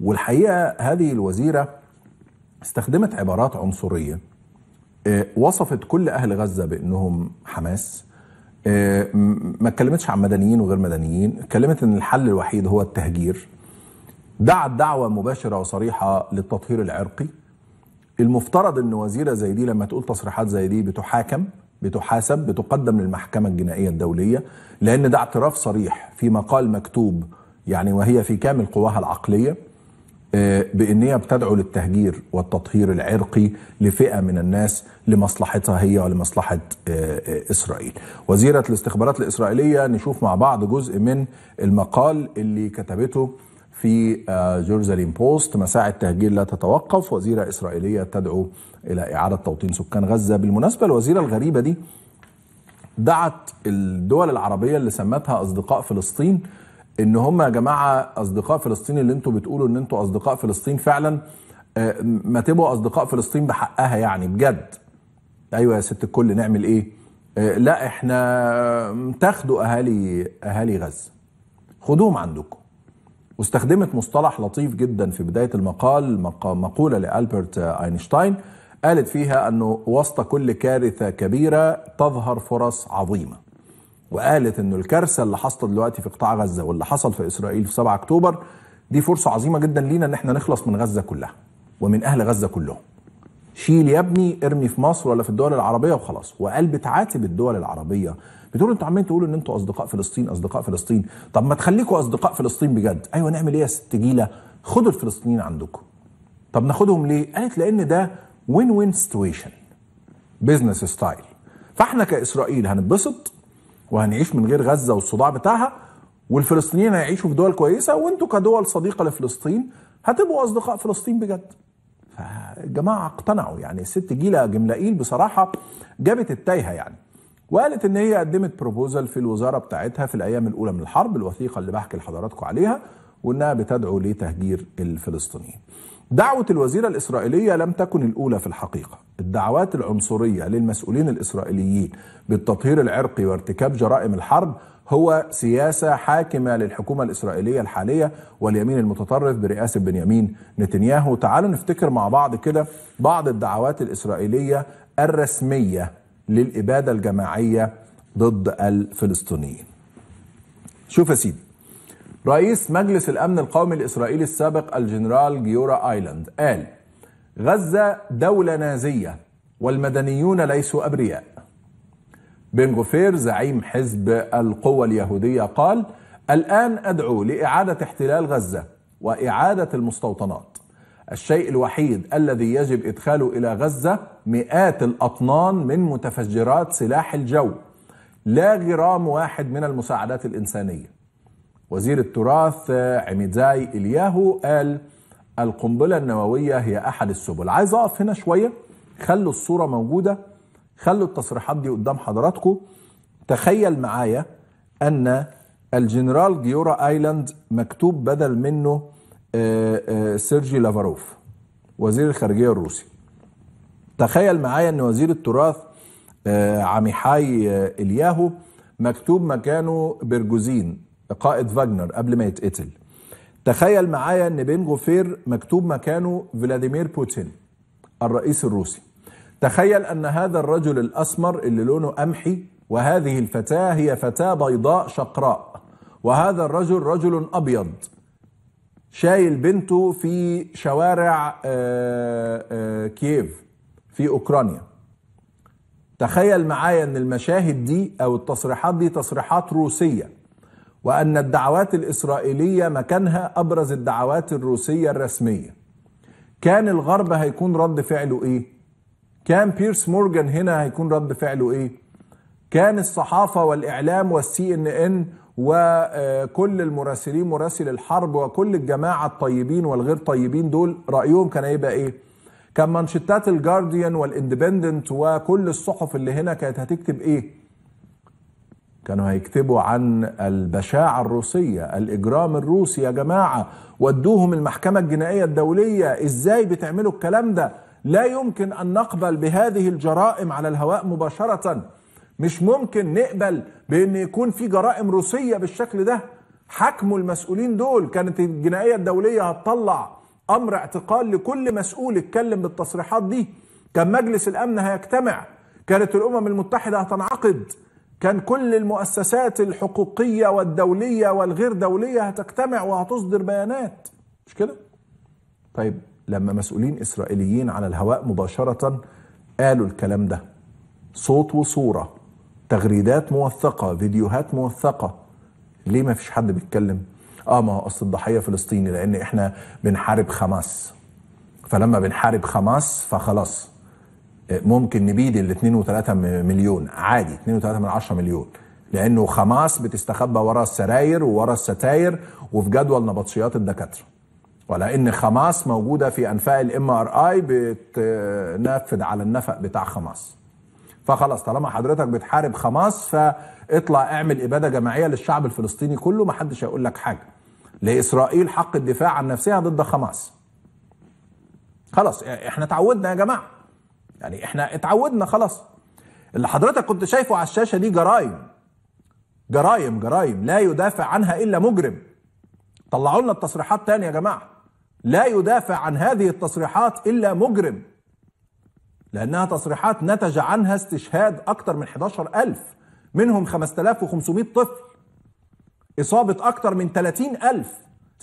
والحقيقه هذه الوزيره استخدمت عبارات عنصريه آه، وصفت كل اهل غزه بانهم حماس ما اتكلمتش عن مدنيين وغير مدنيين اتكلمت ان الحل الوحيد هو التهجير دعت دعوة مباشرة وصريحة للتطهير العرقي المفترض ان وزيرة زي دي لما تقول تصريحات زي دي بتحاكم بتحاسب بتقدم للمحكمة الجنائية الدولية لأن ده اعتراف صريح في مقال مكتوب يعني وهي في كامل قواها العقلية بان هي بتدعو للتهجير والتطهير العرقي لفئه من الناس لمصلحتها هي ولمصلحه آه، آه، اسرائيل. وزيره الاستخبارات الاسرائيليه نشوف مع بعض جزء من المقال اللي كتبته في جيروزاليم آه، بوست مساعي التهجير لا تتوقف وزيره اسرائيليه تدعو الى اعاده توطين سكان غزه، بالمناسبه الوزيره الغريبه دي دعت الدول العربيه اللي سمتها اصدقاء فلسطين ان هم يا جماعه اصدقاء فلسطين اللي انتوا بتقولوا ان انتوا اصدقاء فلسطين فعلا آه، ما تبقوا اصدقاء فلسطين بحقها يعني بجد ايوه يا ست الكل نعمل ايه آه، لا احنا تاخدوا اهالي اهالي غزه خدوهم عندكم واستخدمت مصطلح لطيف جدا في بدايه المقال مقوله لالبرت اينشتاين قالت فيها انه وسط كل كارثه كبيره تظهر فرص عظيمه وقالت انه الكارثه اللي حاصله دلوقتي في قطاع غزه واللي حصل في اسرائيل في 7 اكتوبر دي فرصه عظيمه جدا لينا ان احنا نخلص من غزه كلها ومن اهل غزه كلهم. شيل يا ابني ارمي في مصر ولا في الدول العربيه وخلاص وقال بتعاتب الدول العربيه بتقول انتوا عمالين تقولوا ان انتوا اصدقاء فلسطين اصدقاء فلسطين طب ما تخليكوا اصدقاء فلسطين بجد ايوه نعمل ايه يا ست جيله خدوا الفلسطينيين عندكم طب ناخدهم ليه قالت لان ده وين وين سيتويشن بزنس ستايل فاحنا كاسرائيل هنتبسط وهنعيش من غير غزه والصداع بتاعها والفلسطينيين هيعيشوا في دول كويسه وانتوا كدول صديقه لفلسطين هتبقوا اصدقاء فلسطين بجد. فالجماعه اقتنعوا يعني الست جيله جملائيل بصراحه جابت التايهه يعني. وقالت ان هي قدمت بروبوزل في الوزاره بتاعتها في الايام الاولى من الحرب الوثيقه اللي بحكي لحضراتكم عليها وانها بتدعو لتهجير الفلسطينيين. دعوة الوزيرة الإسرائيلية لم تكن الأولى في الحقيقة الدعوات العنصرية للمسؤولين الإسرائيليين بالتطهير العرقي وارتكاب جرائم الحرب هو سياسة حاكمة للحكومة الإسرائيلية الحالية واليمين المتطرف برئاسة بنيامين نتنياهو تعالوا نفتكر مع بعض كده بعض الدعوات الإسرائيلية الرسمية للإبادة الجماعية ضد الفلسطينيين شوف يا سيدي رئيس مجلس الأمن القومي الإسرائيلي السابق الجنرال جيورا آيلاند قال غزة دولة نازية والمدنيون ليسوا أبرياء بن غفير زعيم حزب القوة اليهودية قال الآن أدعو لإعادة احتلال غزة وإعادة المستوطنات الشيء الوحيد الذي يجب إدخاله إلى غزة مئات الأطنان من متفجرات سلاح الجو لا غرام واحد من المساعدات الإنسانية وزير التراث آه، عميداي الياهو قال القنبلة النووية هي أحد السبل عايز أقف هنا شوية خلوا الصورة موجودة خلوا التصريحات دي قدام حضراتكم تخيل معايا أن الجنرال جيورا آيلاند مكتوب بدل منه آه، آه، سيرجي لافاروف وزير الخارجية الروسي تخيل معايا أن وزير التراث عميحاي إلياهو مكتوب مكانه برجوزين قائد فاجنر قبل ما يتقتل تخيل معايا ان بين غفير مكتوب مكانه فلاديمير بوتين الرئيس الروسي تخيل ان هذا الرجل الاسمر اللي لونه قمحي وهذه الفتاه هي فتاه بيضاء شقراء وهذا الرجل رجل ابيض شايل بنته في شوارع آه، آه، كييف في اوكرانيا تخيل معايا ان المشاهد دي او التصريحات دي تصريحات روسيه وأن الدعوات الإسرائيلية مكانها أبرز الدعوات الروسية الرسمية كان الغرب هيكون رد فعله إيه؟ كان بيرس مورجان هنا هيكون رد فعله إيه؟ كان الصحافة والإعلام والسي إن إن وكل المراسلين مراسل الحرب وكل الجماعة الطيبين والغير طيبين دول رأيهم كان هيبقى إيه؟ كان مانشيتات الجارديان والاندبندنت وكل الصحف اللي هنا كانت هتكتب إيه؟ كانوا هيكتبوا عن البشاعة الروسية الإجرام الروسي يا جماعة ودوهم المحكمة الجنائية الدولية إزاي بتعملوا الكلام ده لا يمكن أن نقبل بهذه الجرائم على الهواء مباشرة مش ممكن نقبل بأن يكون في جرائم روسية بالشكل ده حكموا المسؤولين دول كانت الجنائية الدولية هتطلع أمر اعتقال لكل مسؤول اتكلم بالتصريحات دي كان مجلس الأمن هيجتمع كانت الأمم المتحدة هتنعقد كان كل المؤسسات الحقوقية والدولية والغير دولية هتجتمع وهتصدر بيانات مش كده؟ طيب لما مسؤولين إسرائيليين على الهواء مباشرة قالوا الكلام ده صوت وصورة تغريدات موثقة فيديوهات موثقة ليه ما فيش حد بيتكلم؟ اه ما هو اصل الضحيه فلسطيني لان احنا بنحارب خماس فلما بنحارب خماس فخلاص ممكن نبيد ال 2 و3 مليون عادي 2 و3 من 10 مليون لانه خماس بتستخبى ورا السراير وورا الستاير وفي جدول نبطشيات الدكاتره ولان خماس موجوده في انفاق الام ار اي بتنفذ على النفق بتاع خماس فخلاص طالما حضرتك بتحارب خماس فاطلع اعمل اباده جماعيه للشعب الفلسطيني كله محدش هيقول لك حاجه لاسرائيل حق الدفاع عن نفسها ضد خماس خلاص احنا تعودنا يا جماعه يعني احنا اتعودنا خلاص اللي حضرتك كنت شايفه على الشاشه دي جرايم جرايم جرايم لا يدافع عنها الا مجرم طلعوا لنا التصريحات تاني يا جماعه لا يدافع عن هذه التصريحات الا مجرم لانها تصريحات نتج عنها استشهاد اكثر من 11000 منهم 5500 طفل اصابه اكثر من 30000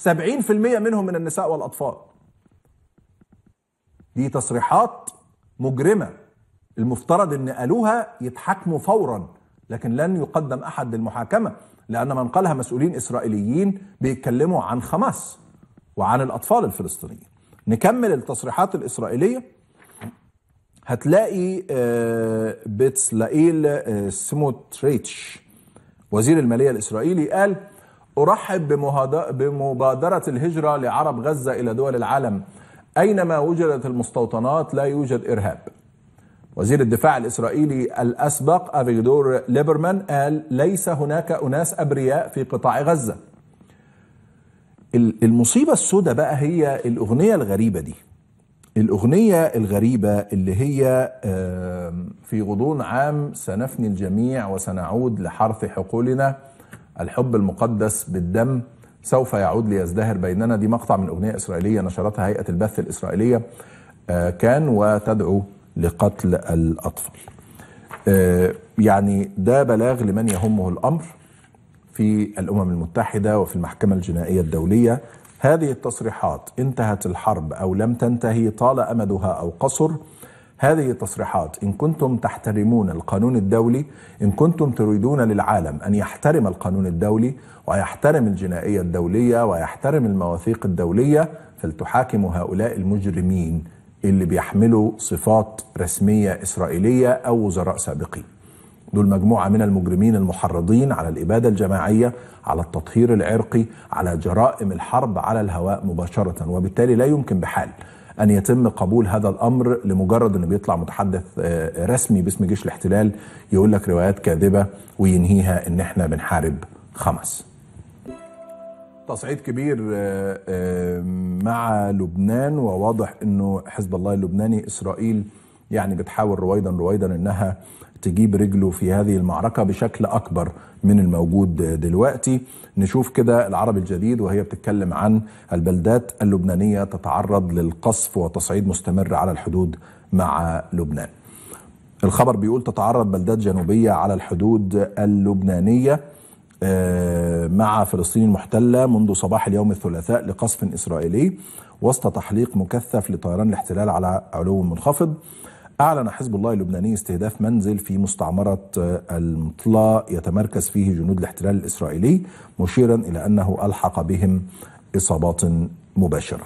70% منهم من النساء والاطفال دي تصريحات مجرمه المفترض ان قالوها يتحاكموا فورا لكن لن يقدم احد للمحاكمه لان من قالها مسؤولين اسرائيليين بيتكلموا عن حماس وعن الاطفال الفلسطينيين نكمل التصريحات الاسرائيليه هتلاقي آه، بتسلائيل آه، سموتريتش وزير الماليه الاسرائيلي قال ارحب بمبادره الهجره لعرب غزه الى دول العالم أينما وجدت المستوطنات لا يوجد إرهاب وزير الدفاع الإسرائيلي الأسبق أفيدور ليبرمان قال ليس هناك أناس أبرياء في قطاع غزة المصيبة السوداء بقى هي الأغنية الغريبة دي الأغنية الغريبة اللي هي في غضون عام سنفني الجميع وسنعود لحرث حقولنا الحب المقدس بالدم سوف يعود ليزدهر بيننا دي مقطع من أغنية إسرائيلية نشرتها هيئة البث الإسرائيلية آه، كان وتدعو لقتل الأطفال آه، يعني ده بلاغ لمن يهمه الأمر في الأمم المتحدة وفي المحكمة الجنائية الدولية هذه التصريحات انتهت الحرب أو لم تنتهي طال أمدها أو قصر هذه التصريحات إن كنتم تحترمون القانون الدولي إن كنتم تريدون للعالم أن يحترم القانون الدولي ويحترم الجنائية الدولية ويحترم المواثيق الدولية فلتحاكموا هؤلاء المجرمين اللي بيحملوا صفات رسمية إسرائيلية أو وزراء سابقين دول مجموعة من المجرمين المحرضين على الإبادة الجماعية على التطهير العرقي على جرائم الحرب على الهواء مباشرة وبالتالي لا يمكن بحال ان يتم قبول هذا الامر لمجرد ان بيطلع متحدث آه، آه، رسمي باسم جيش الاحتلال يقول لك روايات كاذبه وينهيها ان احنا بنحارب خمس. تصعيد كبير آه، مع لبنان وواضح انه حزب الله اللبناني اسرائيل يعني بتحاول رويدا رويدا انها تجيب رجله في هذه المعركه بشكل اكبر من الموجود دلوقتي نشوف كده العربي الجديد وهي بتتكلم عن البلدات اللبنانية تتعرض للقصف وتصعيد مستمر على الحدود مع لبنان الخبر بيقول تتعرض بلدات جنوبية على الحدود اللبنانية آه، مع فلسطين المحتلة منذ صباح اليوم الثلاثاء لقصف إسرائيلي وسط تحليق مكثف لطيران الاحتلال على علو منخفض أعلن حزب الله اللبناني استهداف منزل في مستعمرة آه، المطلة يتمركز فيه جنود الاحتلال الإسرائيلي مشيرا إلى أنه ألحق بهم إصابات مباشرة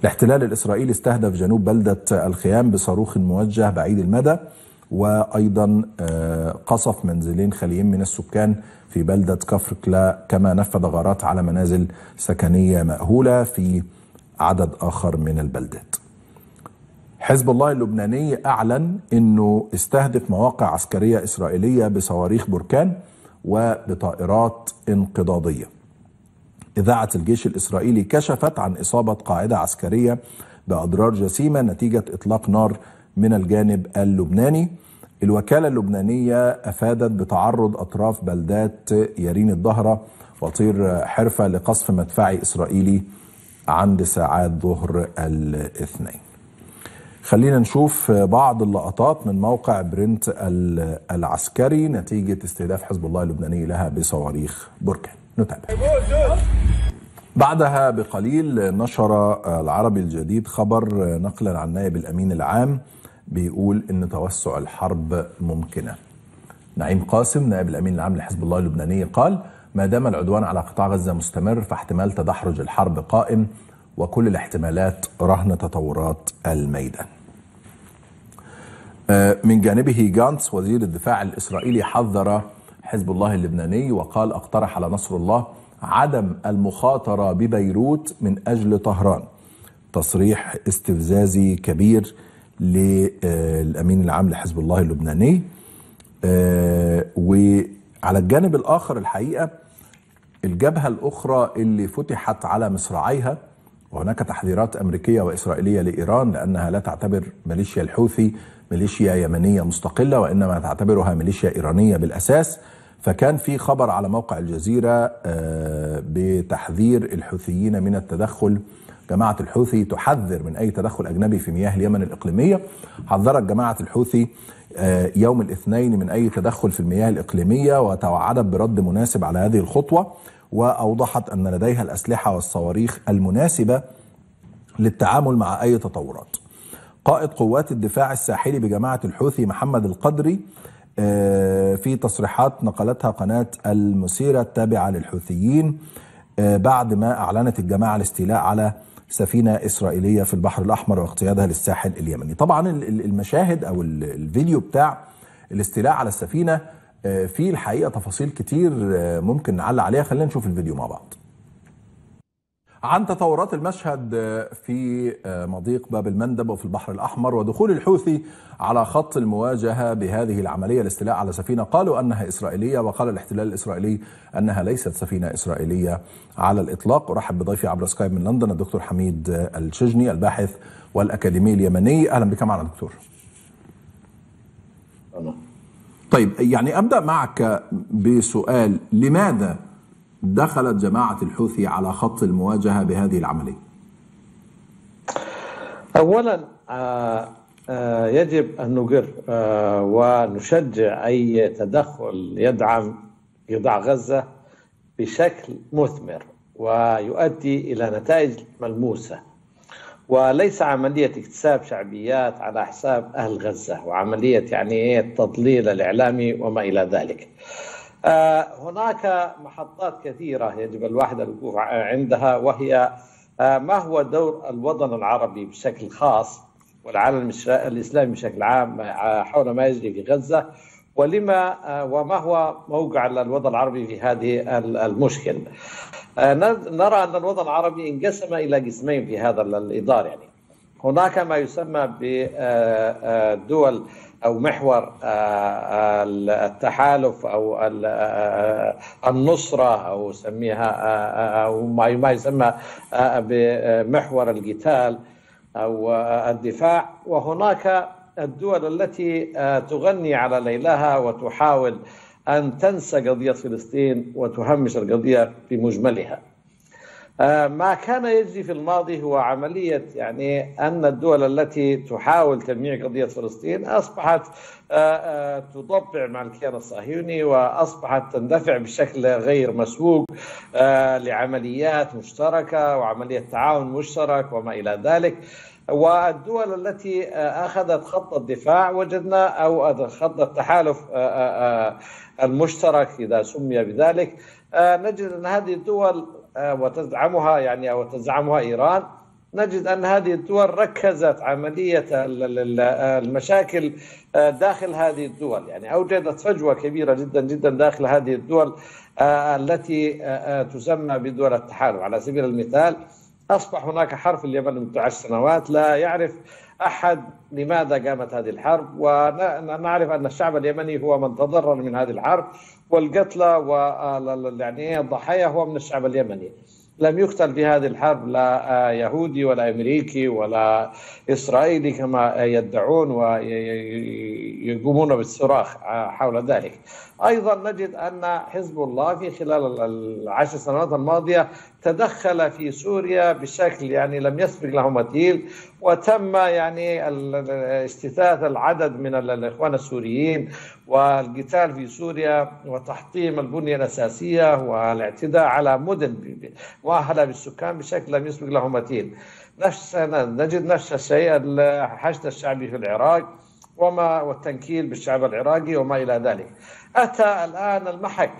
الاحتلال الإسرائيلي استهدف جنوب بلدة آه، الخيام بصاروخ موجه بعيد المدى وأيضا آه، قصف منزلين خاليين من السكان في بلدة كفر كلا كما نفذ غارات على منازل سكنية مأهولة في عدد آخر من البلدات حزب الله اللبناني أعلن أنه استهدف مواقع عسكرية إسرائيلية بصواريخ بركان وبطائرات انقضاضية إذاعة الجيش الإسرائيلي كشفت عن إصابة قاعدة عسكرية بأضرار جسيمة نتيجة إطلاق نار من الجانب اللبناني الوكالة اللبنانية أفادت بتعرض أطراف بلدات يرين الظهرة وطير حرفة لقصف مدفعي إسرائيلي عند ساعات ظهر الاثنين خلينا نشوف بعض اللقطات من موقع برنت العسكري نتيجة استهداف حزب الله اللبناني لها بصواريخ بركان نتابع بعدها بقليل نشر العربي الجديد خبر نقلا عن نائب الأمين العام بيقول ان توسع الحرب ممكنه. نعيم قاسم نائب الامين العام لحزب الله اللبناني قال: ما دام العدوان على قطاع غزه مستمر فاحتمال تدحرج الحرب قائم وكل الاحتمالات رهن تطورات الميدان آه، من جانبه جانتس وزير الدفاع الإسرائيلي حذر حزب الله اللبناني وقال اقترح على نصر الله عدم المخاطرة ببيروت من أجل طهران تصريح استفزازي كبير للأمين العام لحزب الله اللبناني آه، وعلى الجانب الآخر الحقيقة الجبهة الأخرى اللي فتحت على مصراعيها وهناك تحذيرات أمريكية وإسرائيلية لإيران لأنها لا تعتبر ميليشيا الحوثي ميليشيا يمنية مستقلة وإنما تعتبرها ميليشيا إيرانية بالأساس فكان في خبر على موقع الجزيرة آه، بتحذير الحوثيين من التدخل جماعة الحوثي تحذر من أي تدخل أجنبي في مياه اليمن الإقليمية حذرت جماعة الحوثي آه، يوم الاثنين من أي تدخل في المياه الإقليمية وتوعدت برد مناسب على هذه الخطوة وأوضحت أن لديها الأسلحة والصواريخ المناسبة للتعامل مع أي تطورات قائد قوات الدفاع الساحلي بجماعة الحوثي محمد القدري آه، في تصريحات نقلتها قناة المسيرة التابعة للحوثيين آه، بعد ما أعلنت الجماعة الاستيلاء على سفينة إسرائيلية في البحر الأحمر واقتيادها للساحل اليمني طبعا المشاهد أو الفيديو بتاع الاستيلاء على السفينة آه، في الحقيقه تفاصيل كتير آه، ممكن نعلق عليها خلينا نشوف الفيديو مع بعض عن تطورات المشهد آه، في مضيق باب المندب وفي البحر الأحمر ودخول الحوثي على خط المواجهة بهذه العملية الاستيلاء على سفينة قالوا أنها إسرائيلية وقال الاحتلال الإسرائيلي أنها ليست سفينة إسرائيلية على الإطلاق أرحب بضيفي عبر سكايب من لندن الدكتور حميد الشجني الباحث والأكاديمي اليمني أهلا بك معنا دكتور طيب يعني ابدا معك بسؤال لماذا دخلت جماعه الحوثي على خط المواجهه بهذه العمليه؟ اولا آه، آه، يجب ان نقر آه، ونشجع اي تدخل يدعم قطاع غزه بشكل مثمر ويؤدي الى نتائج ملموسه وليس عملية اكتساب شعبيات على حساب أهل غزة وعملية يعني إيه؟ التضليل الإعلامي وما إلى ذلك آه، هناك محطات كثيرة يجب الواحد الوقوف عندها وهي آه، ما هو دور الوطن العربي بشكل خاص والعالم الإسلامي بشكل عام آه، حول ما يجري في غزة ولما آه، وما هو موقع الوضع العربي في هذه المشكل آه، نرى أن الوضع العربي انقسم إلى قسمين في هذا الإطار يعني هناك ما يسمى بدول آه، أو محور التحالف أو النصرة أو سميها أو ما يسمى بمحور القتال أو الدفاع وهناك الدول التي آه، تغني على ليلها وتحاول أن تنسى قضية فلسطين وتهمش القضية بمجملها آه، ما كان يجري في الماضي هو عملية يعني أن الدول التي تحاول تلميع قضية فلسطين أصبحت آه، تطبع مع الكيان الصهيوني وأصبحت تندفع بشكل غير مسبوق لعمليات مشتركة وعملية تعاون مشترك وما إلى ذلك والدول التي آه، اخذت خط الدفاع وجدنا او خط التحالف آه، آه، المشترك اذا سمي بذلك نجد ان هذه الدول وتدعمها يعني او تزعمها ايران نجد ان هذه الدول ركزت عمليه المشاكل داخل هذه الدول يعني اوجدت فجوه كبيره جدا جدا داخل هذه الدول التي تسمى بدول التحالف على سبيل المثال أصبح هناك حرب في اليمن منذ عشر سنوات لا يعرف أحد لماذا قامت هذه الحرب ونعرف أن الشعب اليمني هو من تضرر من هذه الحرب والقتلى يعني الضحايا هو من الشعب اليمني لم يقتل في هذه الحرب لا يهودي ولا امريكي ولا اسرائيلي كما يدعون ويقومون بالصراخ حول ذلك أيضا نجد أن حزب الله في خلال العشر سنوات الماضية تدخل في سوريا بشكل يعني لم يسبق له مثيل وتم يعني اجتثاث العدد من الإخوان السوريين والقتال في سوريا وتحطيم البنية الأساسية والاعتداء على مدن مؤهلة بالسكان بشكل لم يسبق له مثيل نفس نجد نفس الشيء الحشد الشعبي في العراق وما والتنكيل بالشعب العراقي وما إلى ذلك أتى الآن المحك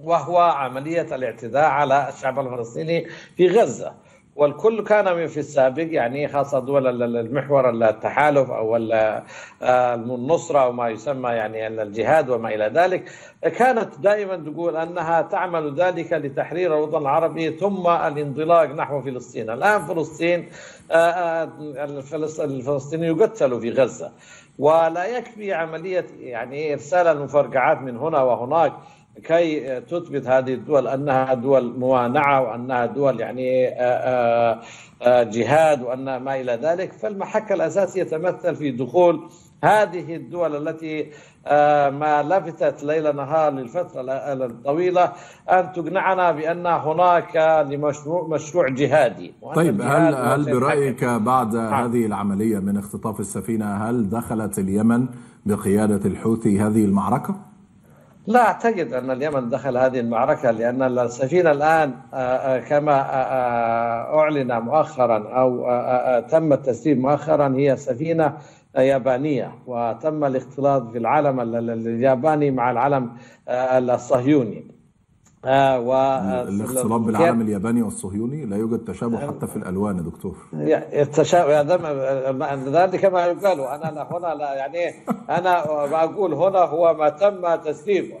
وهو عملية الاعتداء على الشعب الفلسطيني في غزة والكل كان في السابق يعني خاصة دول المحور التحالف أو آه، النصرة أو ما يسمى يعني الجهاد وما إلى ذلك كانت دائما تقول أنها تعمل ذلك لتحرير الوطن العربي ثم الانطلاق نحو فلسطين الآن فلسطين آه، آه، الفلسطيني يقتل في غزة ولا يكفي عملية يعني إرسال المفرقعات من هنا وهناك كي تثبت هذه الدول انها دول موانعه وانها دول يعني آه، آه، آه، جهاد وان ما الى ذلك فالمحك الاساسي يتمثل في دخول هذه الدول التي ما لفتت ليل نهار للفترة الطويلة أن تقنعنا بأن هناك لمشروع مشروع جهادي طيب هل, هل برأيك بعد نعم. هذه العملية من اختطاف السفينة هل دخلت اليمن بقيادة الحوثي هذه المعركة؟ لا أعتقد أن اليمن دخل هذه المعركة لأن السفينة الآن آه، آه، كما آه، أعلن مؤخرا أو تم التسريب مؤخرا هي سفينة يابانية وتم الاختلاط في العلم الياباني مع العلم الصهيوني آه، و آه، الاختلاط بالعالم الياباني والصهيوني لا يوجد تشابه آه، حتى في الالوان يا دكتور التشابه ذلك كما يقال انا هنا لا يعني انا بقول هنا هو ما تم تسليمه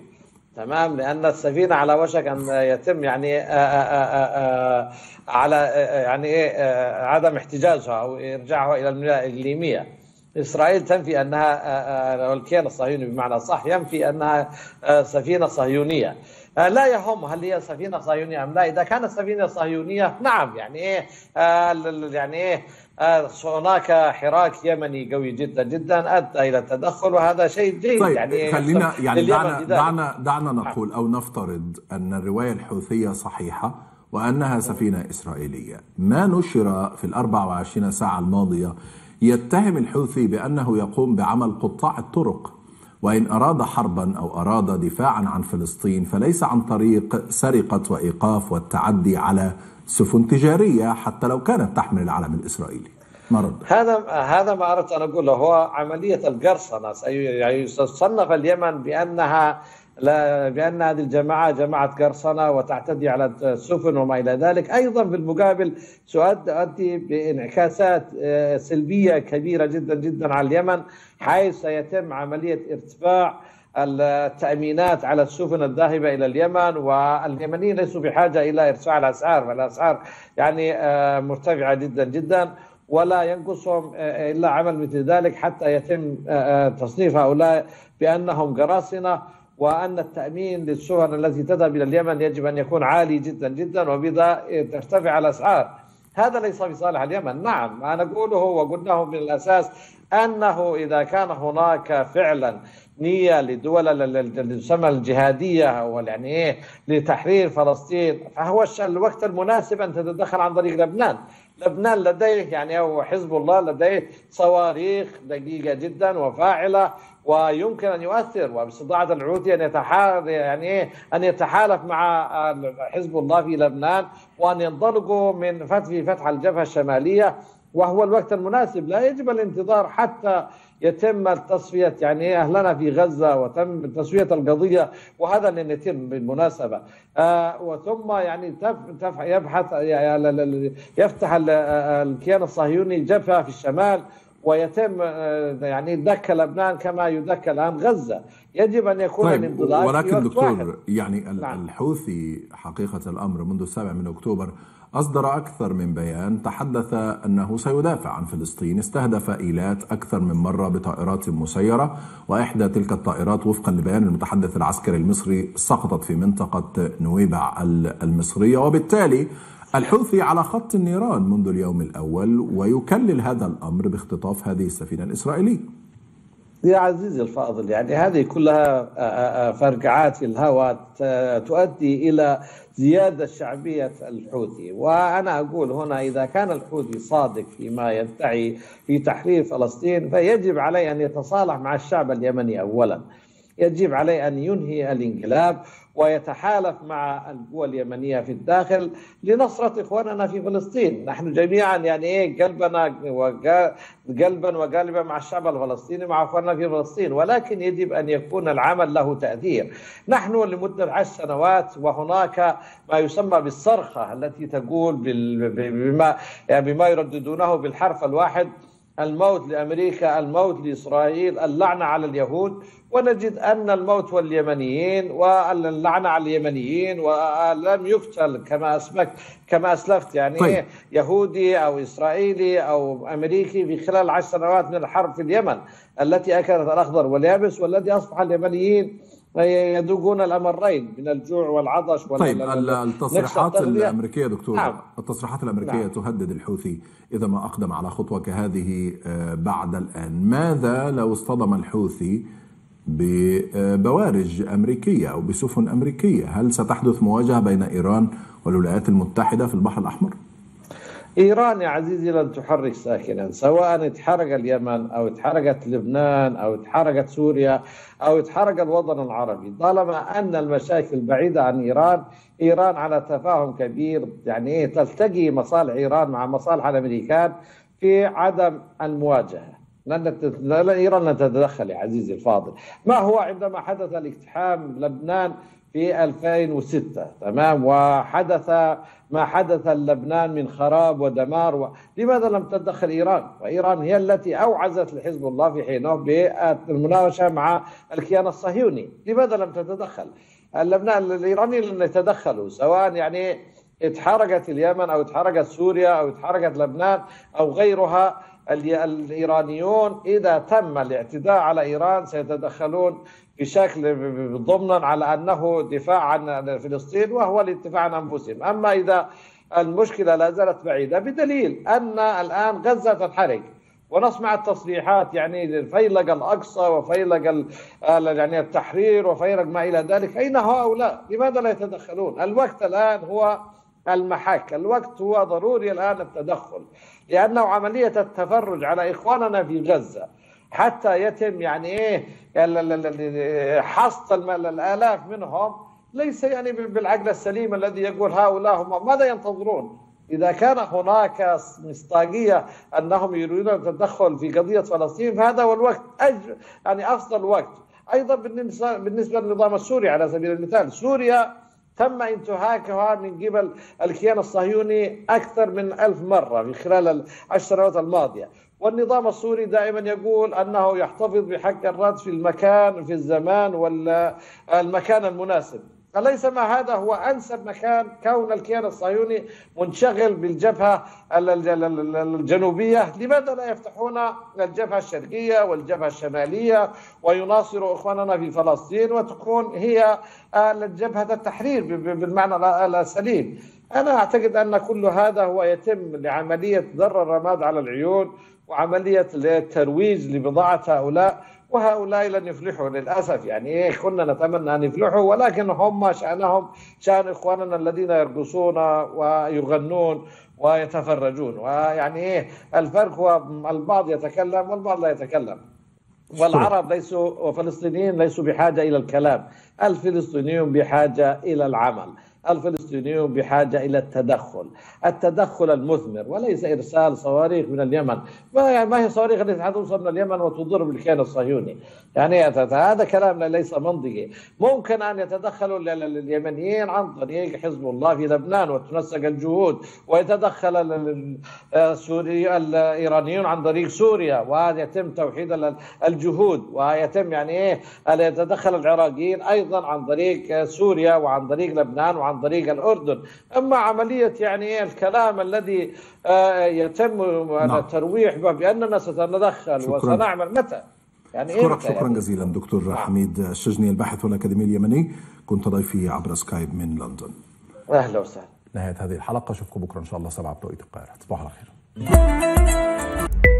تمام لان السفينه على وشك ان يتم يعني آآ آآ آآ على يعني عدم احتجازها او ارجاعها الى المياه الليميه اسرائيل تنفي انها الكيان الصهيوني بمعنى صح ينفي انها سفينه صهيونيه آه، لا يهم هل هي سفينه صهيونيه ام لا اذا كانت سفينه صهيونيه نعم يعني ايه آه، يعني ايه آه، هناك حراك يمني قوي جدا جدا ادى الى التدخل وهذا شيء جيد طيب يعني خلينا يعني دعنا دعنا دعنا نعم. نقول او نفترض ان الروايه الحوثيه صحيحه وانها سفينه اسرائيليه ما نشر في ال 24 ساعه الماضيه يتهم الحوثي بانه يقوم بعمل قطاع الطرق وإن أراد حربا أو أراد دفاعا عن فلسطين فليس عن طريق سرقة وإيقاف والتعدي على سفن تجارية حتى لو كانت تحمل العلم الإسرائيلي مرض. هذا هذا ما اردت ان اقوله هو عمليه القرصنه يعني تصنف اليمن بانها لا بأن هذه الجماعة جماعة قرصنة وتعتدي على السفن وما إلى ذلك أيضا في المقابل تؤدي بانعكاسات آه، سلبية كبيرة جدا جدا على اليمن حيث سيتم عملية ارتفاع التأمينات على السفن الذاهبة إلى اليمن واليمنيين ليسوا بحاجة إلى إرتفاع الأسعار فالأسعار يعني آه، مرتفعة جدا جدا ولا ينقصهم آه، إلا عمل مثل ذلك حتى يتم تصنيف هؤلاء بأنهم قراصنة وأن التأمين للسفن التي تذهب إلى اليمن يجب أن يكون عالي جدا جدا وبذا ترتفع الأسعار هذا ليس في صالح اليمن نعم ما نقوله وقلناه من الأساس أنه إذا كان هناك فعلا نية لدول تسمى الجهادية أو يعني إيه لتحرير فلسطين فهو الوقت المناسب أن تتدخل عن طريق لبنان لبنان لديه يعني أو حزب الله لديه صواريخ دقيقة جدا وفاعلة ويمكن أن يؤثر وباستطاعة العوثي أن يتحالف يعني إيه، أن يتحالف مع حزب الله في لبنان وأن ينطلقوا من فتح فتح الجبهة الشمالية وهو الوقت المناسب لا يجب الانتظار حتى يتم التصفية يعني أهلنا في غزة وتم تسوية القضية وهذا لن يتم بالمناسبة آه، وثم يعني تف يبحث يعني يفتح الكيان الصهيوني جبهة في الشمال ويتم آه، يعني دك لبنان كما يدك الان غزه يجب ان يكون طيب الانضباط ولكن دكتور واحد. يعني نعم. الحوثي حقيقه الامر منذ السابع من اكتوبر أصدر أكثر من بيان تحدث أنه سيدافع عن فلسطين استهدف إيلات أكثر من مرة بطائرات مسيرة وإحدى تلك الطائرات وفقا لبيان المتحدث العسكري المصري سقطت في منطقة نويبع المصرية وبالتالي الحوثي على خط النيران منذ اليوم الأول ويكلل هذا الأمر باختطاف هذه السفينة الإسرائيلية يا عزيزي الفاضل يعني هذه كلها آه، آه، آه، فرقعات في الهواء تؤدي الى زياده شعبيه الحوثي وانا اقول هنا اذا كان الحوثي صادق فيما يدعي في تحرير فلسطين فيجب عليه ان يتصالح مع الشعب اليمني اولا يجب عليه ان ينهي الانقلاب ويتحالف مع القوى اليمنيه في الداخل لنصره اخواننا في فلسطين، نحن جميعا يعني ايه قلبنا قلبا وقالبا مع الشعب الفلسطيني مع اخواننا في فلسطين، ولكن يجب ان يكون العمل له تاثير. نحن لمده عشر سنوات وهناك ما يسمى بالصرخه التي تقول بما يعني بما يرددونه بالحرف الواحد الموت لأمريكا الموت لإسرائيل اللعنة على اليهود ونجد أن الموت واليمنيين واللعنة على اليمنيين ولم يقتل كما أسمك كما أسلفت يعني طيب. يهودي أو إسرائيلي أو أمريكي في خلال عشر سنوات من الحرب في اليمن التي أكلت الأخضر واليابس والذي أصبح اليمنيين يذوقون الامرين من الجوع والعطش وال... طيب التصريحات الامريكيه دكتور نعم. التصريحات الامريكيه نعم. تهدد الحوثي اذا ما اقدم على خطوه كهذه آه، بعد الان ماذا لو اصطدم الحوثي ببوارج امريكيه او بسفن امريكيه هل ستحدث مواجهه بين ايران والولايات المتحده في البحر الاحمر إيران يا عزيزي لن تحرك ساكنا سواء اتحرق اليمن أو اتحرقت لبنان أو اتحرقت سوريا أو اتحرق الوطن العربي طالما أن المشاكل بعيدة عن إيران إيران على تفاهم كبير يعني إيه تلتقي مصالح إيران مع مصالح الأمريكان في عدم المواجهة لن إيران لن تتدخل يا عزيزي الفاضل ما هو عندما حدث الاقتحام لبنان في 2006 تمام وحدث ما حدث لبنان من خراب ودمار و... لماذا لم تتدخل إيران وإيران هي التي أوعزت لحزب الله في حينه بالمناوشة مع الكيان الصهيوني لماذا لم تتدخل لبنان الإيراني لن يتدخلوا سواء يعني اتحرقت اليمن أو اتحرقت سوريا أو اتحرقت لبنان أو غيرها الإيرانيون إذا تم الاعتداء على إيران سيتدخلون بشكل ضمنا على أنه دفاع عن فلسطين وهو الدفاع عن أنفسهم أما إذا المشكلة لا زالت بعيدة بدليل أن الآن غزة تنحرق ونسمع التصريحات يعني فيلق الاقصى وفيلق يعني التحرير وفيلق ما الى ذلك، اين هؤلاء؟ لماذا لا يتدخلون؟ الوقت الان هو المحك، الوقت هو ضروري الان التدخل. لأنه عملية التفرج على إخواننا في غزة حتى يتم يعني إيه حصد الآلاف منهم ليس يعني بالعقل السليم الذي يقول هؤلاء هم ماذا ينتظرون إذا كان هناك مصداقية أنهم يريدون التدخل في قضية فلسطين فهذا هو الوقت أج... يعني أفضل وقت أيضا بالنسبة للنظام السوري على سبيل المثال سوريا تم انتهاكها من قبل الكيان الصهيوني أكثر من ألف مرة من خلال العشر سنوات الماضية والنظام السوري دائما يقول أنه يحتفظ بحق الرد في المكان في الزمان ولا المكان المناسب فليس ما هذا هو انسب مكان كون الكيان الصهيوني منشغل بالجبهه الجنوبيه، لماذا لا يفتحون الجبهه الشرقيه والجبهه الشماليه ويناصروا اخواننا في فلسطين وتكون هي جبهه التحرير بالمعنى السليم. انا اعتقد ان كل هذا هو يتم لعمليه ضر الرماد على العيون وعمليه الترويج لبضاعه هؤلاء وهؤلاء لن يفلحوا للاسف يعني إيه، كنا نتمنى ان يفلحوا ولكن هم شانهم شان اخواننا الذين يرقصون ويغنون ويتفرجون ويعني ايه الفرق هو البعض يتكلم والبعض لا يتكلم والعرب ليسوا وفلسطينيين ليسوا بحاجه الى الكلام الفلسطينيون بحاجه الى العمل الفلسطينيون بحاجة إلى التدخل التدخل المثمر وليس إرسال صواريخ من اليمن ما هي صواريخ التي حتوصل من اليمن وتضر بالكيان الصهيوني يعني هذا كلام ليس منطقي ممكن أن يتدخلوا اليمنيين عن طريق حزب الله في لبنان وتنسق الجهود ويتدخل السوري الإيرانيون عن طريق سوريا وهذا يتم توحيد الجهود ويتم يعني ايه يتدخل العراقيين ايضا عن طريق سوريا وعن طريق لبنان وعن عن طريق الأردن أما عملية يعني إيه الكلام الذي آه، يتم نعم. الترويح به بأننا ستتدخل وسنعمل متى يعني أشكرك إيه شكرا يعني. جزيلا دكتور حميد الشجني الباحث والأكاديمي اليمني كنت ضيفي عبر سكايب من لندن أهلا وسهلا نهاية هذه الحلقة أشوفكم بكرة إن شاء الله 7 بتوقيت القاهرة تصبحوا على خير